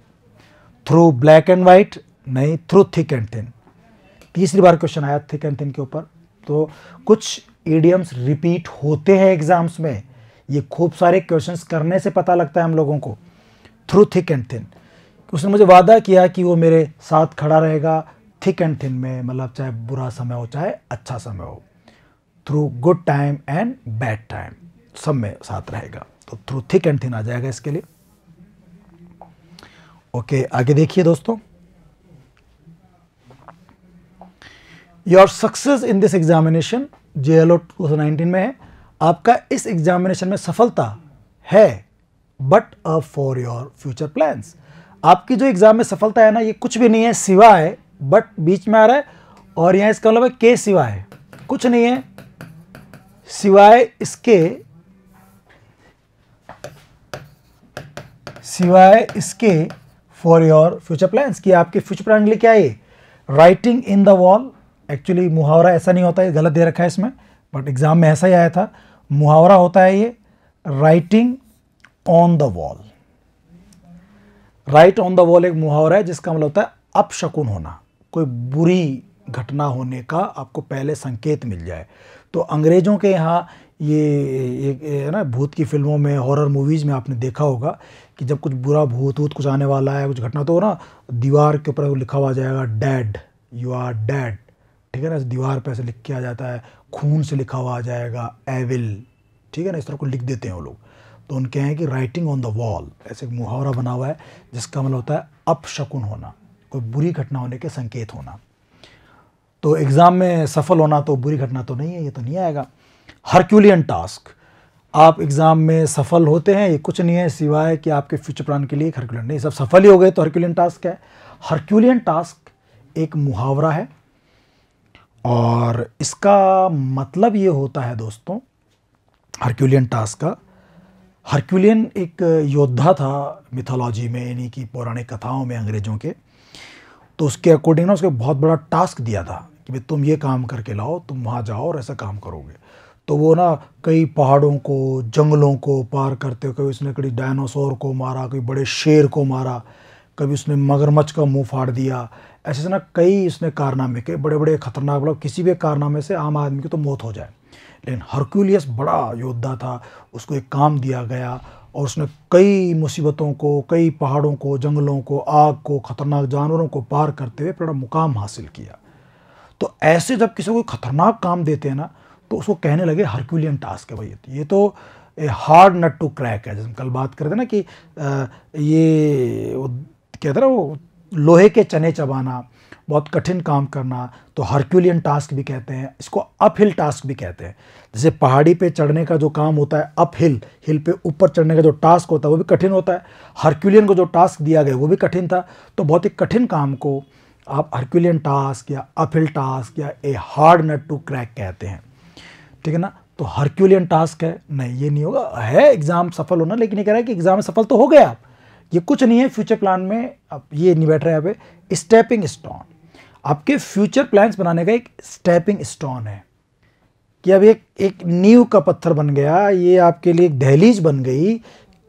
थ्रू ब्लैक एंड वाइट नहीं थ्रू थिक एंड थिन तीसरी बार क्वेश्चन आया थिक एंड थिन के ऊपर तो कुछ ईडियम्स रिपीट होते हैं एग्जाम्स में ये खूब सारे क्वेश्चंस करने से पता लगता है हम लोगों को थ्रू थिक एंड थिन उसने मुझे वादा किया कि वो मेरे साथ खड़ा रहेगा थिक एंड थिन में मतलब चाहे बुरा समय हो चाहे अच्छा समय हो through good time and bad time सब में साथ रहेगा तो थ्रू थिक एंड थिन आ जाएगा इसके लिए ओके आगे देखिए दोस्तों your success in this examination J L O two में है आपका इस एग्जामिनेशन में सफलता है but a for your future plans आपकी जो एग्ज़ाम में सफलता है ना ये कुछ भी नहीं है सिवाय है बट बीच में आ रहा है और यहाँ इसका मतलब है के सिवा है कुछ नहीं है सिवाय इसके सिवाय इसके फॉर योर फ्यूचर प्लान्स कि आपके फ्यूचर प्लान के लिए क्या है writing in the wall actually मुहावरा ऐसा नहीं होता है गलत दे रखा है इसमें बट एग्ज़ाम में ऐसा ही आया था मुहावरा होता है ये writing on the wall right on the wall एक मुहावरा है जिसका मतलब होता है अपशकुन होना कोई बुरी घटना होने का आपको पहले संकेत मिल जाए तो अंग्रेज़ों के यहाँ ये है ना भूत की फिल्मों में हॉरर मूवीज़ में आपने देखा होगा कि जब कुछ बुरा भूत वूत कुछ आने वाला है कुछ घटना तो ना दीवार के ऊपर लिखा हुआ जाएगा डैड यू आर डैड ठीक है ना दीवार पर ऐसे लिख के आ जाता है खून से लिखा हुआ आ जाएगा एविल ठीक है ना इस तरह को लिख देते हैं वो लोग तो उनके हैं कि राइटिंग ऑन द वॉल ऐसे एक मुहावरा बना हुआ है जिसका मतलब होता है अपशकुन होना कोई बुरी घटना होने के संकेत होना तो एग्ज़ाम में सफल होना तो बुरी घटना तो नहीं है ये तो नहीं आएगा हरक्यूलियन टास्क आप एग्ज़ाम में सफल होते हैं ये कुछ नहीं है सिवाय कि आपके फ्यूचर प्लान के लिए एक हरक्यूलियन नहीं सब सफल ही हो गए तो हरक्यूलियन टास्क है हरक्यूलियन टास्क एक मुहावरा है और इसका मतलब ये होता है दोस्तों हरक्यूलियन टास्क का हरक्यूलियन एक योद्धा था मिथोलॉजी में यानी कि पौराणिक कथाओं में अंग्रेज़ों के तो उसके अकॉर्डिंग ना उसको बहुत बड़ा टास्क दिया था कि भाई तुम ये काम करके लाओ तुम वहाँ जाओ और ऐसा काम करोगे तो वो ना कई पहाड़ों को जंगलों को पार करते हुए कभी उसने कभी डायनासोर को मारा कभी बड़े शेर को मारा कभी उसने मगरमच्छ का मुंह फाड़ दिया ऐसे से ना कई उसने कारनामे के बड़े बड़े खतरनाक मतलब किसी भी कारनामे से आम आदमी की तो मौत हो जाए लेकिन हरक्यूलियस बड़ा योद्धा था उसको एक काम दिया गया और उसने कई मुसीबतों को कई पहाड़ों को जंगलों को आग को खतरनाक जानवरों को पार करते हुए बड़ा मुकाम हासिल किया तो ऐसे जब किसी को खतरनाक काम देते हैं ना तो उसको कहने लगे हरक्यूलियन टास्क है भाई ये तो, तो a hard nut to crack है जैसे कल बात कर रहे थे ना कि आ, ये कहते हैं ना वो लोहे के चने चबाना बहुत कठिन काम करना तो हरक्यूलियन टास्क भी कहते हैं इसको अप हिल टास्क भी कहते हैं जैसे पहाड़ी पे चढ़ने का जो काम होता है अप हिल हिल पे ऊपर चढ़ने का जो टास्क होता है वो भी कठिन होता है हरक्यूलियन को जो टास्क दिया गया वो भी कठिन था तो बहुत ही कठिन काम को आप हरक्यूलियन टास्क या अप हिल टास्क या a hard nut to crack कहते हैं ठीक है ना तो हरक्यूलियन टास्क है नहीं ये नहीं होगा है एग्ज़ाम सफल होना लेकिन ये कह रहा है कि एग्ज़ाम में सफल तो हो गया आप ये कुछ नहीं है फ्यूचर प्लान में आप ये नहीं बैठ रहे स्टेपिंग स्टोन आपके फ्यूचर प्लान्स बनाने का एक स्टेपिंग स्टोन है कि अब एक एक नींव का पत्थर बन गया ये आपके लिए एक दहलीज बन गई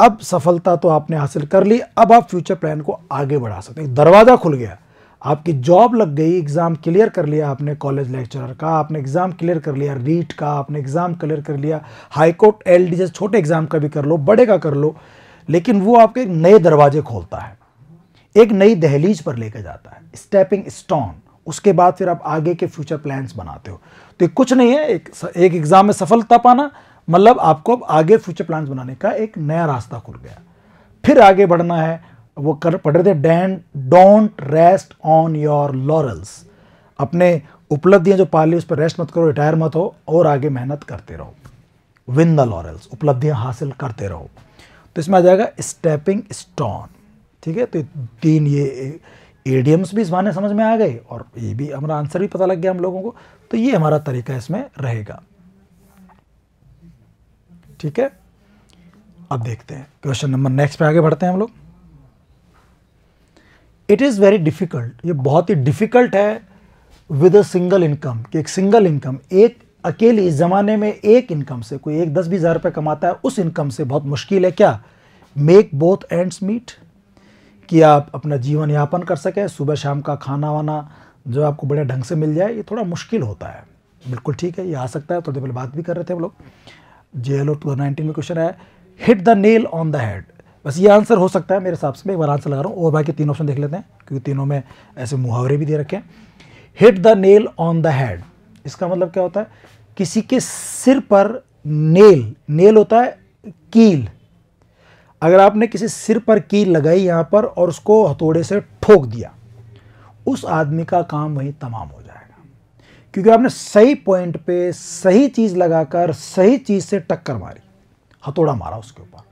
अब सफलता तो आपने हासिल कर ली अब आप फ्यूचर प्लान को आगे बढ़ा सकते हैं दरवाज़ा खुल गया आपकी जॉब लग गई एग्ज़ाम क्लियर कर लिया आपने कॉलेज लेक्चरर का आपने एग्ज़ाम क्लियर कर लिया रीट का आपने एग्ज़ाम क्लियर कर लिया हाईकोर्ट एल डी जैसे छोटे एग्ज़ाम का भी कर लो बड़े का कर लो लेकिन वो आपके नए दरवाजे खोलता है एक नई दहलीज पर लेकर जाता है स्टेपिंग स्टोन उसके बाद फिर आप आगे के फ्यूचर प्लान्स बनाते हो तो ये कुछ नहीं है एक एक एग्ज़ाम में सफलता पाना मतलब आपको अब आगे फ्यूचर प्लान्स बनाने का एक नया रास्ता खुल गया फिर आगे बढ़ना है वो कर पढ़ रहे थे then don't rest on your laurels अपने उपलब्धियां जो पाली उस पर रेस्ट मत करो रिटायर मत हो और आगे मेहनत करते रहो विन द लॉरल्स उपलब्धियां हासिल करते रहो तो इसमें आ जाएगा स्टेपिंग स्टोन ठीक है तो तीन ये एडियम्स भी इस बहाने समझ में आ गए और ये भी हमारा आंसर भी पता लग गया हम लोगों को तो ये हमारा तरीका इसमें रहेगा ठीक है अब देखते हैं क्वेश्चन नंबर नेक्स्ट पे आगे बढ़ते हैं हम लोग इट इज़ वेरी डिफ़िकल्ट ये बहुत ही डिफ़िकल्ट है विद अ सिंगल इनकम कि एक सिंगल इनकम एक अकेली इस ज़माने में एक इनकम से कोई एक दस बीस हज़ार रुपये कमाता है उस इनकम से बहुत मुश्किल है क्या मेक बोथ एंड्स मीट कि आप अपना जीवन यापन कर सकें सुबह शाम का खाना वाना जो आपको बड़े ढंग से मिल जाए ये थोड़ा मुश्किल होता है बिल्कुल ठीक है ये आ सकता है थोड़ी देर पहले बात भी कर रहे थे हम लोग जे एल ओ टू में क्वेश्चन है hit the nail on the head बस ये आंसर हो सकता है मेरे हिसाब से मैं एक बार आंसर लगा रहा हूँ और बाकी तीन ऑप्शन देख लेते हैं क्योंकि तीनों में ऐसे मुहावरे भी दे रखे हैं hit the nail on the head इसका मतलब क्या होता है किसी के सिर पर नेल नेल होता है कील अगर आपने किसी सिर पर कील लगाई यहाँ पर और उसको हथौड़े से ठोक दिया उस आदमी का काम वहीं तमाम हो जाएगा क्योंकि आपने सही पॉइंट पे सही चीज़ लगाकर सही चीज़ से टक्कर मारी हथौड़ा मारा उसके ऊपर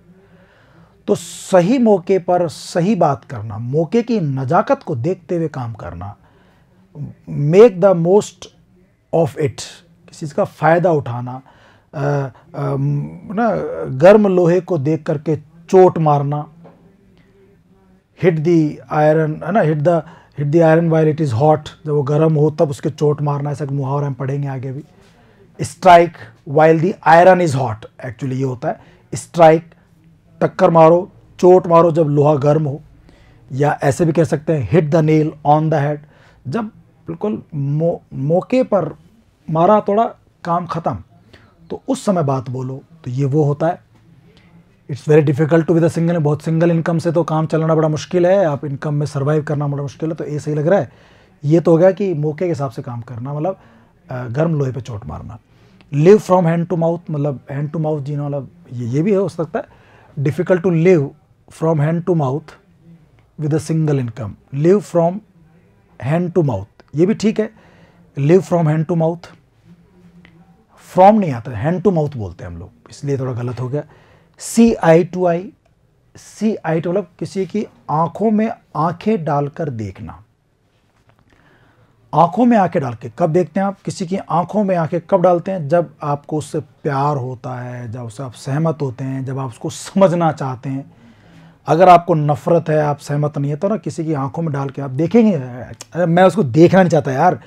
तो सही मौके पर सही बात करना मौके की नज़ाकत को देखते हुए काम करना make the most of it किसी का फ़ायदा उठाना ना गर्म लोहे को देख करके चोट मारना हिट दी आयरन है ना hit the hit the iron while it is hot जब वो गर्म हो तब उसके चोट मारना ऐसा मुहावरा हम पढ़ेंगे आगे भी strike while the iron is hot actually ये होता है स्ट्राइक टक्कर मारो चोट मारो जब लोहा गर्म हो या ऐसे भी कह सकते हैं hit the nail on the head जब बिल्कुल मौ, मौके पर मारा थोड़ा काम ख़त्म तो उस समय बात बोलो तो ये वो होता है it's very difficult to with a single बहुत सिंगल इनकम से तो काम चलाना बड़ा मुश्किल है आप इनकम में सर्वाइव करना बड़ा मुश्किल है तो ये सही लग रहा है ये तो हो गया कि मौके के हिसाब से काम करना मतलब गर्म लोहे पे चोट मारना live from hand to mouth मतलब हैंड टू माउथ जीना मतलब ये ये भी हो सकता है difficult to live from hand to mouth with a single income live from hand to mouth ये भी ठीक है live from hand to mouth from नहीं आता hand to mouth बोलते हैं हम लोग इसलिए थोड़ा गलत हो गया सी आई to I C I to मतलब किसी की आंखों में आंखें डालकर देखना आंखों में आंखें डाल के कब देखते हैं आप किसी की आंखों में आंखें कब डालते हैं जब आपको उससे प्यार होता है जब उससे आप सहमत होते हैं जब आप उसको समझना चाहते हैं अगर आपको नफरत है आप सहमत नहीं है तो ना किसी की आंखों में डाल के आप देखेंगे मैं उसको देखना नहीं चाहता यार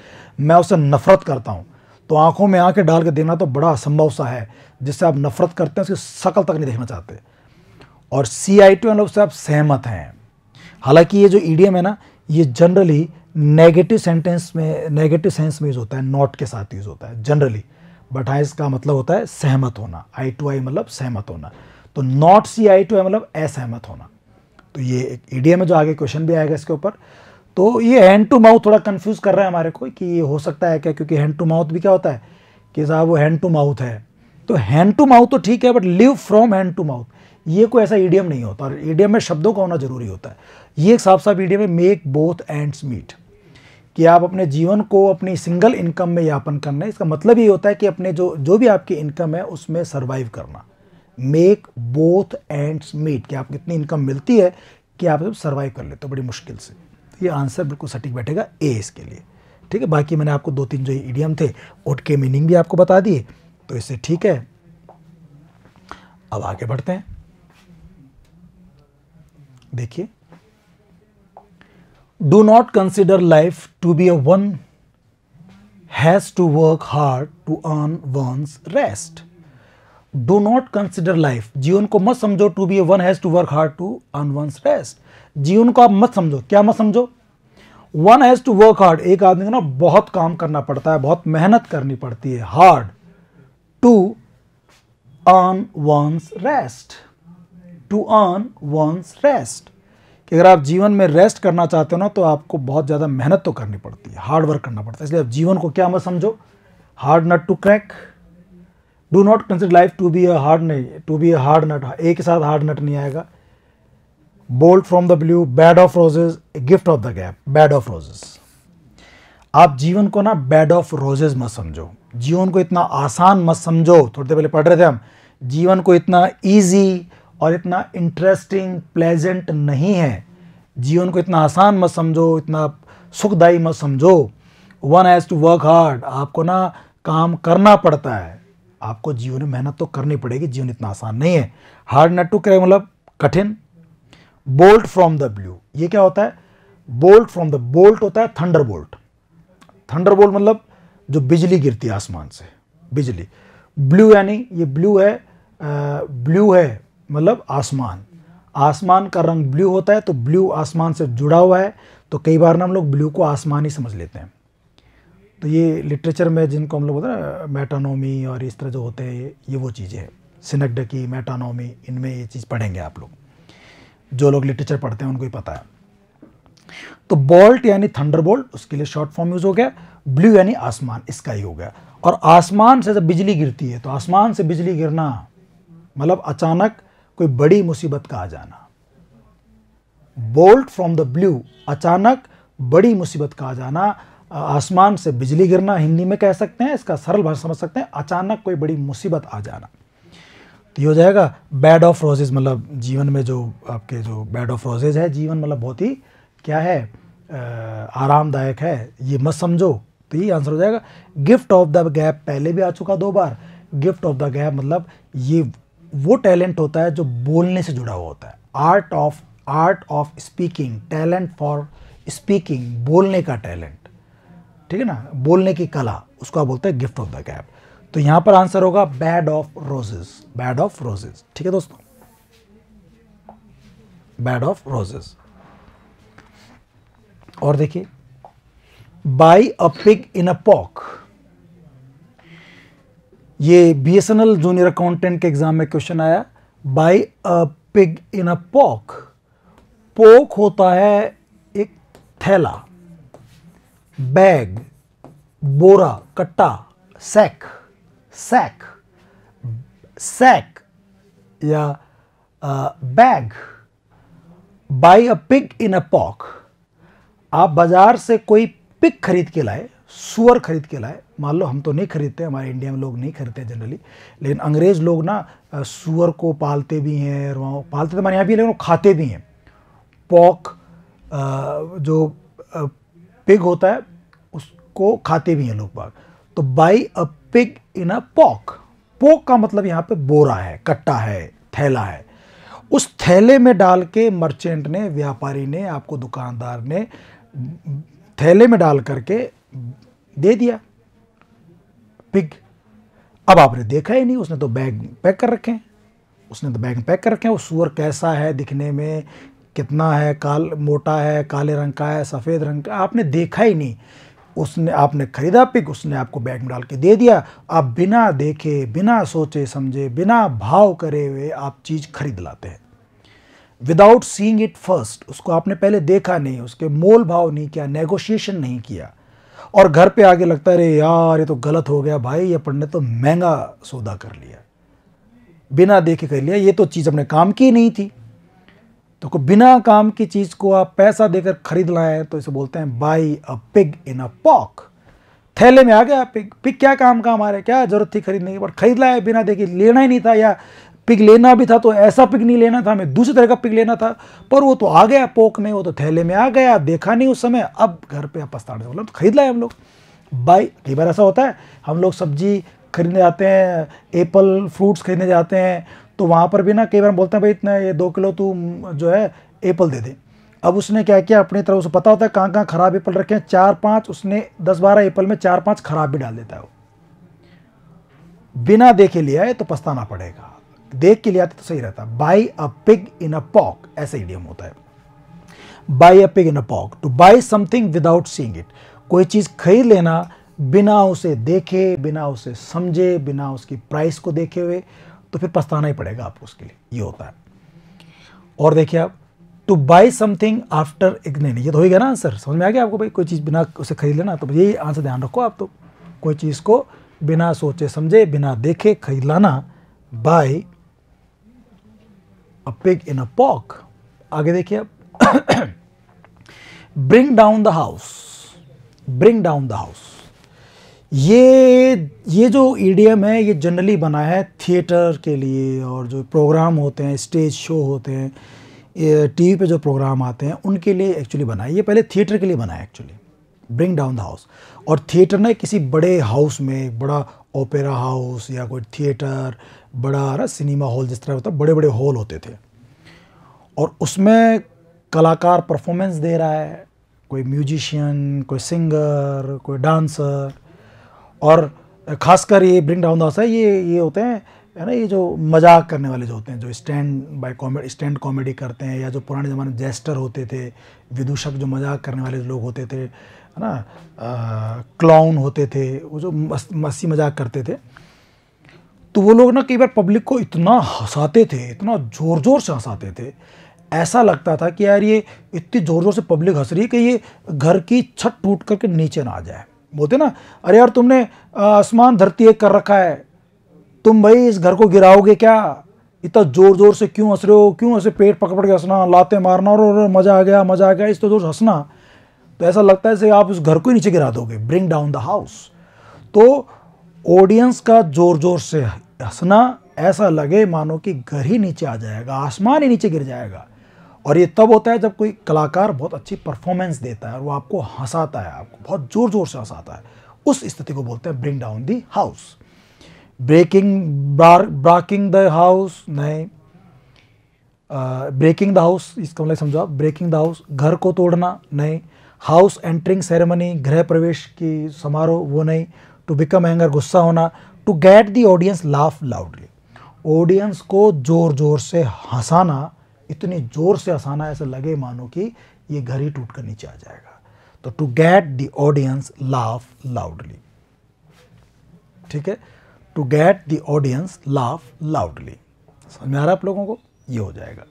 मैं उससे नफरत करता हूँ तो आंखों में आंखें डाल के देखना तो बड़ा असंभव सा है जिससे आप नफरत करते हैं उसकी शकल तक नहीं देखना चाहते और सी आई टी मतलब उससे आप सहमत हैं हालांकि ये जो ई e है ना ये जनरली नेगेटिव सेंटेंस में नेगेटिव सेंस में यूज़ होता है नॉट के साथ यूज़ होता है जनरली बट हाँ इसका मतलब होता है सहमत होना आई टू आई मतलब सहमत होना तो नॉट सी आई टू आई मतलब असहमत होना तो ये एक ईडीएम में जो आगे क्वेश्चन भी आएगा इसके ऊपर तो ये हैंड टू माउथ थोड़ा कन्फ्यूज़ कर रहा है हमारे को कि ये हो सकता है क्या क्योंकि हैंड टू माउथ भी क्या होता है कि साहब वो हैंड टू माउथ है तो हैंड टू माउथ तो ठीक है but live from hand to mouth ये कोई ऐसा ईडीएम नहीं होता और ईडीएम में शब्दों का होना जरूरी होता है ये एक साफ साफ ईडीएम है मेक बोथ एंड्स मीट कि आप अपने जीवन को अपनी सिंगल इनकम में यापन करना इसका मतलब ये होता है कि अपने जो जो भी आपकी इनकम है उसमें सर्वाइव करना मेक बोथ एंड्स मीट कि आप कितनी इनकम मिलती है कि आप सर्वाइव कर लेते हो बड़ी मुश्किल से तो ये आंसर बिल्कुल सटीक बैठेगा ए इसके लिए ठीक है बाकी मैंने आपको दो तीन जो ईडियम थे के मीनिंग भी आपको बता दिए तो इससे ठीक है अब आगे बढ़ते हैं देखिए do not consider life to be a one has to work hard to earn one's rest do not consider life जीवन को मत समझो to be a one has to work hard to earn one's rest जीवन को आप मत समझो क्या मत समझो one has to work hard एक आदमी को ना बहुत काम करना पड़ता है बहुत मेहनत करनी पड़ती है hard to earn one's rest to earn one's rest कि अगर आप जीवन में रेस्ट करना चाहते हो ना तो आपको बहुत ज़्यादा मेहनत तो करनी पड़ती है हार्ड वर्क करना पड़ता है इसलिए आप जीवन को क्या मत समझो hard nut to crack do not consider life to be a hard नहीं to be a hard nut A के साथ हार्ड नट नहीं आएगा bolt from the blue bed of roses gift of the gab bed of roses आप जीवन को ना बैड ऑफ रोजेज मत समझो जीवन को इतना आसान मत समझो थोड़ी देर पहले पढ़ रहे थे हम जीवन को इतना ईजी और इतना इंटरेस्टिंग प्लेजेंट नहीं है जीवन को इतना आसान मत समझो इतना सुखदायी मत समझो one has to work hard आपको ना काम करना पड़ता है आपको जीवन में मेहनत तो करनी पड़ेगी जीवन इतना आसान नहीं है हार्ड नट टू क्रैक मतलब कठिन बोल्ट फ्रॉम द ब्लू ये क्या होता है बोल्ट फ्रॉम द बोल्ट होता है थंडर बोल्ट थंडर बोल्ट मतलब जो बिजली गिरती है आसमान से बिजली ब्लू यानी ये ब्लू है ब्लू है मतलब आसमान आसमान का रंग ब्लू होता है तो ब्लू आसमान से जुड़ा हुआ है तो कई बार ना हम लोग ब्लू को आसमान ही समझ लेते हैं तो ये लिटरेचर में जिनको हम लोग बोलते हैं मेटानोमी और इस तरह जो होते हैं ये वो चीज़ें हैं सिनेकडकी मेटानोमी इनमें ये चीज़ पढ़ेंगे आप लोग जो लोग लिटरेचर पढ़ते हैं उनको ही पता है तो बॉल्ट यानी थंडर बोल्ट उसके लिए शॉर्ट फॉर्म यूज़ हो गया ब्लू यानी आसमान स्काई हो गया और आसमान से जब बिजली गिरती है तो आसमान से बिजली गिरना मतलब अचानक कोई बड़ी मुसीबत का आ जाना बोल्ट फ्रॉम द ब्लू अचानक बड़ी मुसीबत का आ जाना आसमान से बिजली गिरना हिंदी में कह सकते हैं इसका सरल भाषा समझ सकते हैं अचानक कोई बड़ी मुसीबत आ जाना तो ये हो जाएगा बैड ऑफ रोजेज मतलब जीवन में जो आपके जो बैड ऑफ रोजेज है जीवन मतलब बहुत ही क्या है आरामदायक है ये मत समझो तो ये आंसर हो जाएगा गिफ्ट ऑफ द गैप पहले भी आ चुका दो बार गिफ्ट ऑफ द गैप मतलब ये वो टैलेंट होता है जो बोलने से जुड़ा हुआ होता है art of art of speaking talent for speaking बोलने का टैलेंट ठीक है ना बोलने की कला उसको आप बोलते हैं गिफ्ट ऑफ द गैप तो यहां पर आंसर होगा bed of roses bed of roses ठीक है दोस्तों बैड ऑफ रोजेज और देखिए buy a pig in a poke ये B S N L junior accountant के एग्ज़ाम में क्वेश्चन आया buy a pig in a poke poke होता है एक थैला बैग बोरा कट्टा सैक सैक सैक या bag buy a pig in a poke आप बाज़ार से कोई पिक खरीद के लाए सुअर खरीद के लाए मान लो हम तो नहीं खरीदते हमारे इंडिया में लोग नहीं खरीदते जनरली लेकिन अंग्रेज़ लोग ना सुअर को पालते भी हैं और पालते तो हमारे यहाँ भी लेकिन वो खाते भी हैं पॉक जो पिग होता है उसको खाते भी हैं लोग बाग तो buy a pig in a poke poke का मतलब यहाँ पे बोरा है कट्टा है थैला है उस थैले में डाल के मर्चेंट ने व्यापारी ने आपको दुकानदार ने थैले में डाल करके दे दिया पिग अब आपने देखा ही नहीं उसने तो बैग पैक कर रखे हैं उसने तो बैग पैक कर रखे हैं वो सुअर कैसा है दिखने में कितना है काल मोटा है काले रंग का है सफ़ेद रंग का आपने देखा ही नहीं उसने आपने ख़रीदा पिक उसने आपको बैग में डाल के दे दिया आप बिना देखे बिना सोचे समझे बिना भाव करे हुए आप चीज़ खरीद लाते हैं विदाउट सीइंग इट फर्स्ट उसको आपने पहले देखा नहीं उसके मोल भाव नहीं किया नेगोशिएशन नहीं किया और घर पे आके लगता है अरे यार ये तो गलत हो गया भाई ये पंडित तो महंगा सौदा कर लिया बिना देखे कर लिया ये तो चीज़ अपने काम की नहीं थी तो को बिना काम की चीज़ को आप पैसा देकर खरीद लाए तो इसे बोलते हैं buy a pig in a poke थैले में आ गया पिग पिग क्या काम का हमारे क्या जरूरत थी खरीदने की बट खरीद लाए बिना देखे लेना ही नहीं था या पिक लेना भी था तो ऐसा पिक नहीं लेना था हमें दूसरी तरह का पिक लेना था पर वो तो आ गया पोक में वो तो थैले में आ गया देखा नहीं उस समय अब घर पे आप पछताने मतलब तो खरीद लाए हम लोग बाई कई बार ऐसा होता है हम लोग सब्जी खरीदने जाते हैं एप्पल फ्रूट्स खरीदने जाते हैं तो वहाँ पर भी ना कई बार बोलते हैं भाई इतना ये दो किलो तू जो है एप्पल दे दे अब उसने क्या किया अपनी तरफ उसे पता होता है कहाँ कहाँ खराब एप्पल रखे हैं चार पाँच उसने दस बारह एप्पल में चार पाँच खराब भी डाल देता है वो बिना देखे लिया है तो पछताना पड़ेगा देख के ले आते तो सही रहता buy a pig in a poke ऐसा इडियम होता है buy a pig in a poke to buy something without seeing it कोई चीज़ खरीद लेना बिना उसे देखे बिना उसे समझे बिना उसकी प्राइस को देखे हुए तो फिर पछताना ही पड़ेगा आपको उसके लिए ये होता है और देखिए आप टू बाई समथिंग आफ्टर एक नहीं नहीं ये तो हो गया ना आंसर समझ में आ गया आपको भाई कोई चीज़ बिना उसे खरीद लेना तो यही आंसर ध्यान रखो आप तो कोई चीज़ को बिना सोचे समझे बिना देखे खरीद लाना buy a pig in a poke आगे देखिए अब bring down the house bring down the house ये ये जो ईडीएम है ये जनरली बना है थिएटर के लिए और जो प्रोग्राम होते हैं स्टेज शो होते हैं टीवी पे जो प्रोग्राम आते हैं उनके लिए एक्चुअली बना है ये पहले थिएटर के लिए बना है actually bring down the house और थिएटर ना किसी बड़े हाउस में बड़ा ओपेरा हाउस या कोई थिएटर बड़ा ना सिनेमा हॉल जिस तरह होता बड़े बड़े हॉल होते थे और उसमें कलाकार परफॉर्मेंस दे रहा है कोई म्यूजिशियन कोई सिंगर कोई डांसर और ख़ासकर ये ब्रिंग डाउन दास है ये ये होते हैं है ना ये जो मजाक करने वाले जो होते हैं जो stand by comedy stand comedy करते हैं या जो पुराने ज़माने जेस्टर होते थे विदूषक जो मजाक करने वाले लोग होते थे है ना क्लाउन होते थे वो जो मस्ती मजाक करते थे तो वो लोग ना कई बार पब्लिक को इतना हंसाते थे इतना ज़ोर ज़ोर से हंसाते थे ऐसा लगता था कि यार ये इतनी ज़ोर ज़ोर से पब्लिक हंस रही है कि ये घर की छत टूट करके नीचे ना आ जाए बोलते ना अरे यार तुमने आसमान धरती एक कर रखा है तुम भाई इस घर को गिराओगे क्या इतना ज़ोर ज़ोर से क्यों हंस रहे हो क्यों ऐसे पेट पकड़ के हंसना लाते मारना और, और मज़ा आ गया मज़ा आ गया इस तो ज़ोर हंसना तो ऐसा लगता है जैसे आप उस घर को ही नीचे गिरा दोगे ब्रिंग डाउन द हाउस तो ऑडियंस का ज़ोर ज़ोर से हंसना ऐसा लगे मानो कि घर ही नीचे आ जाएगा आसमान ही नीचे गिर जाएगा और ये तब होता है जब कोई कलाकार बहुत अच्छी परफॉर्मेंस देता है और वो आपको हंसाता है आपको बहुत ज़ोर ज़ोर से हंसाता है उस स्थिति को बोलते हैं bring down the house breaking breaking the house नहीं ब्रेकिंग द हाउस इसका मतलब समझो ब्रेकिंग द हाउस घर को तोड़ना नहीं हाउस एंट्रिंग सेरेमनी गृह प्रवेश की समारोह वो नहीं टू बिकम एंगर गुस्सा होना to get the audience laugh loudly audience को ज़ोर ज़ोर से हंसाना इतने ज़ोर से हंसाना ऐसा लगे मानो कि ये घर ही टूट कर नीचे आ जाएगा तो to get the audience laugh loudly ठीक है to get the audience laugh loudly समझ में आ रहा है आप लोगों को ये हो जाएगा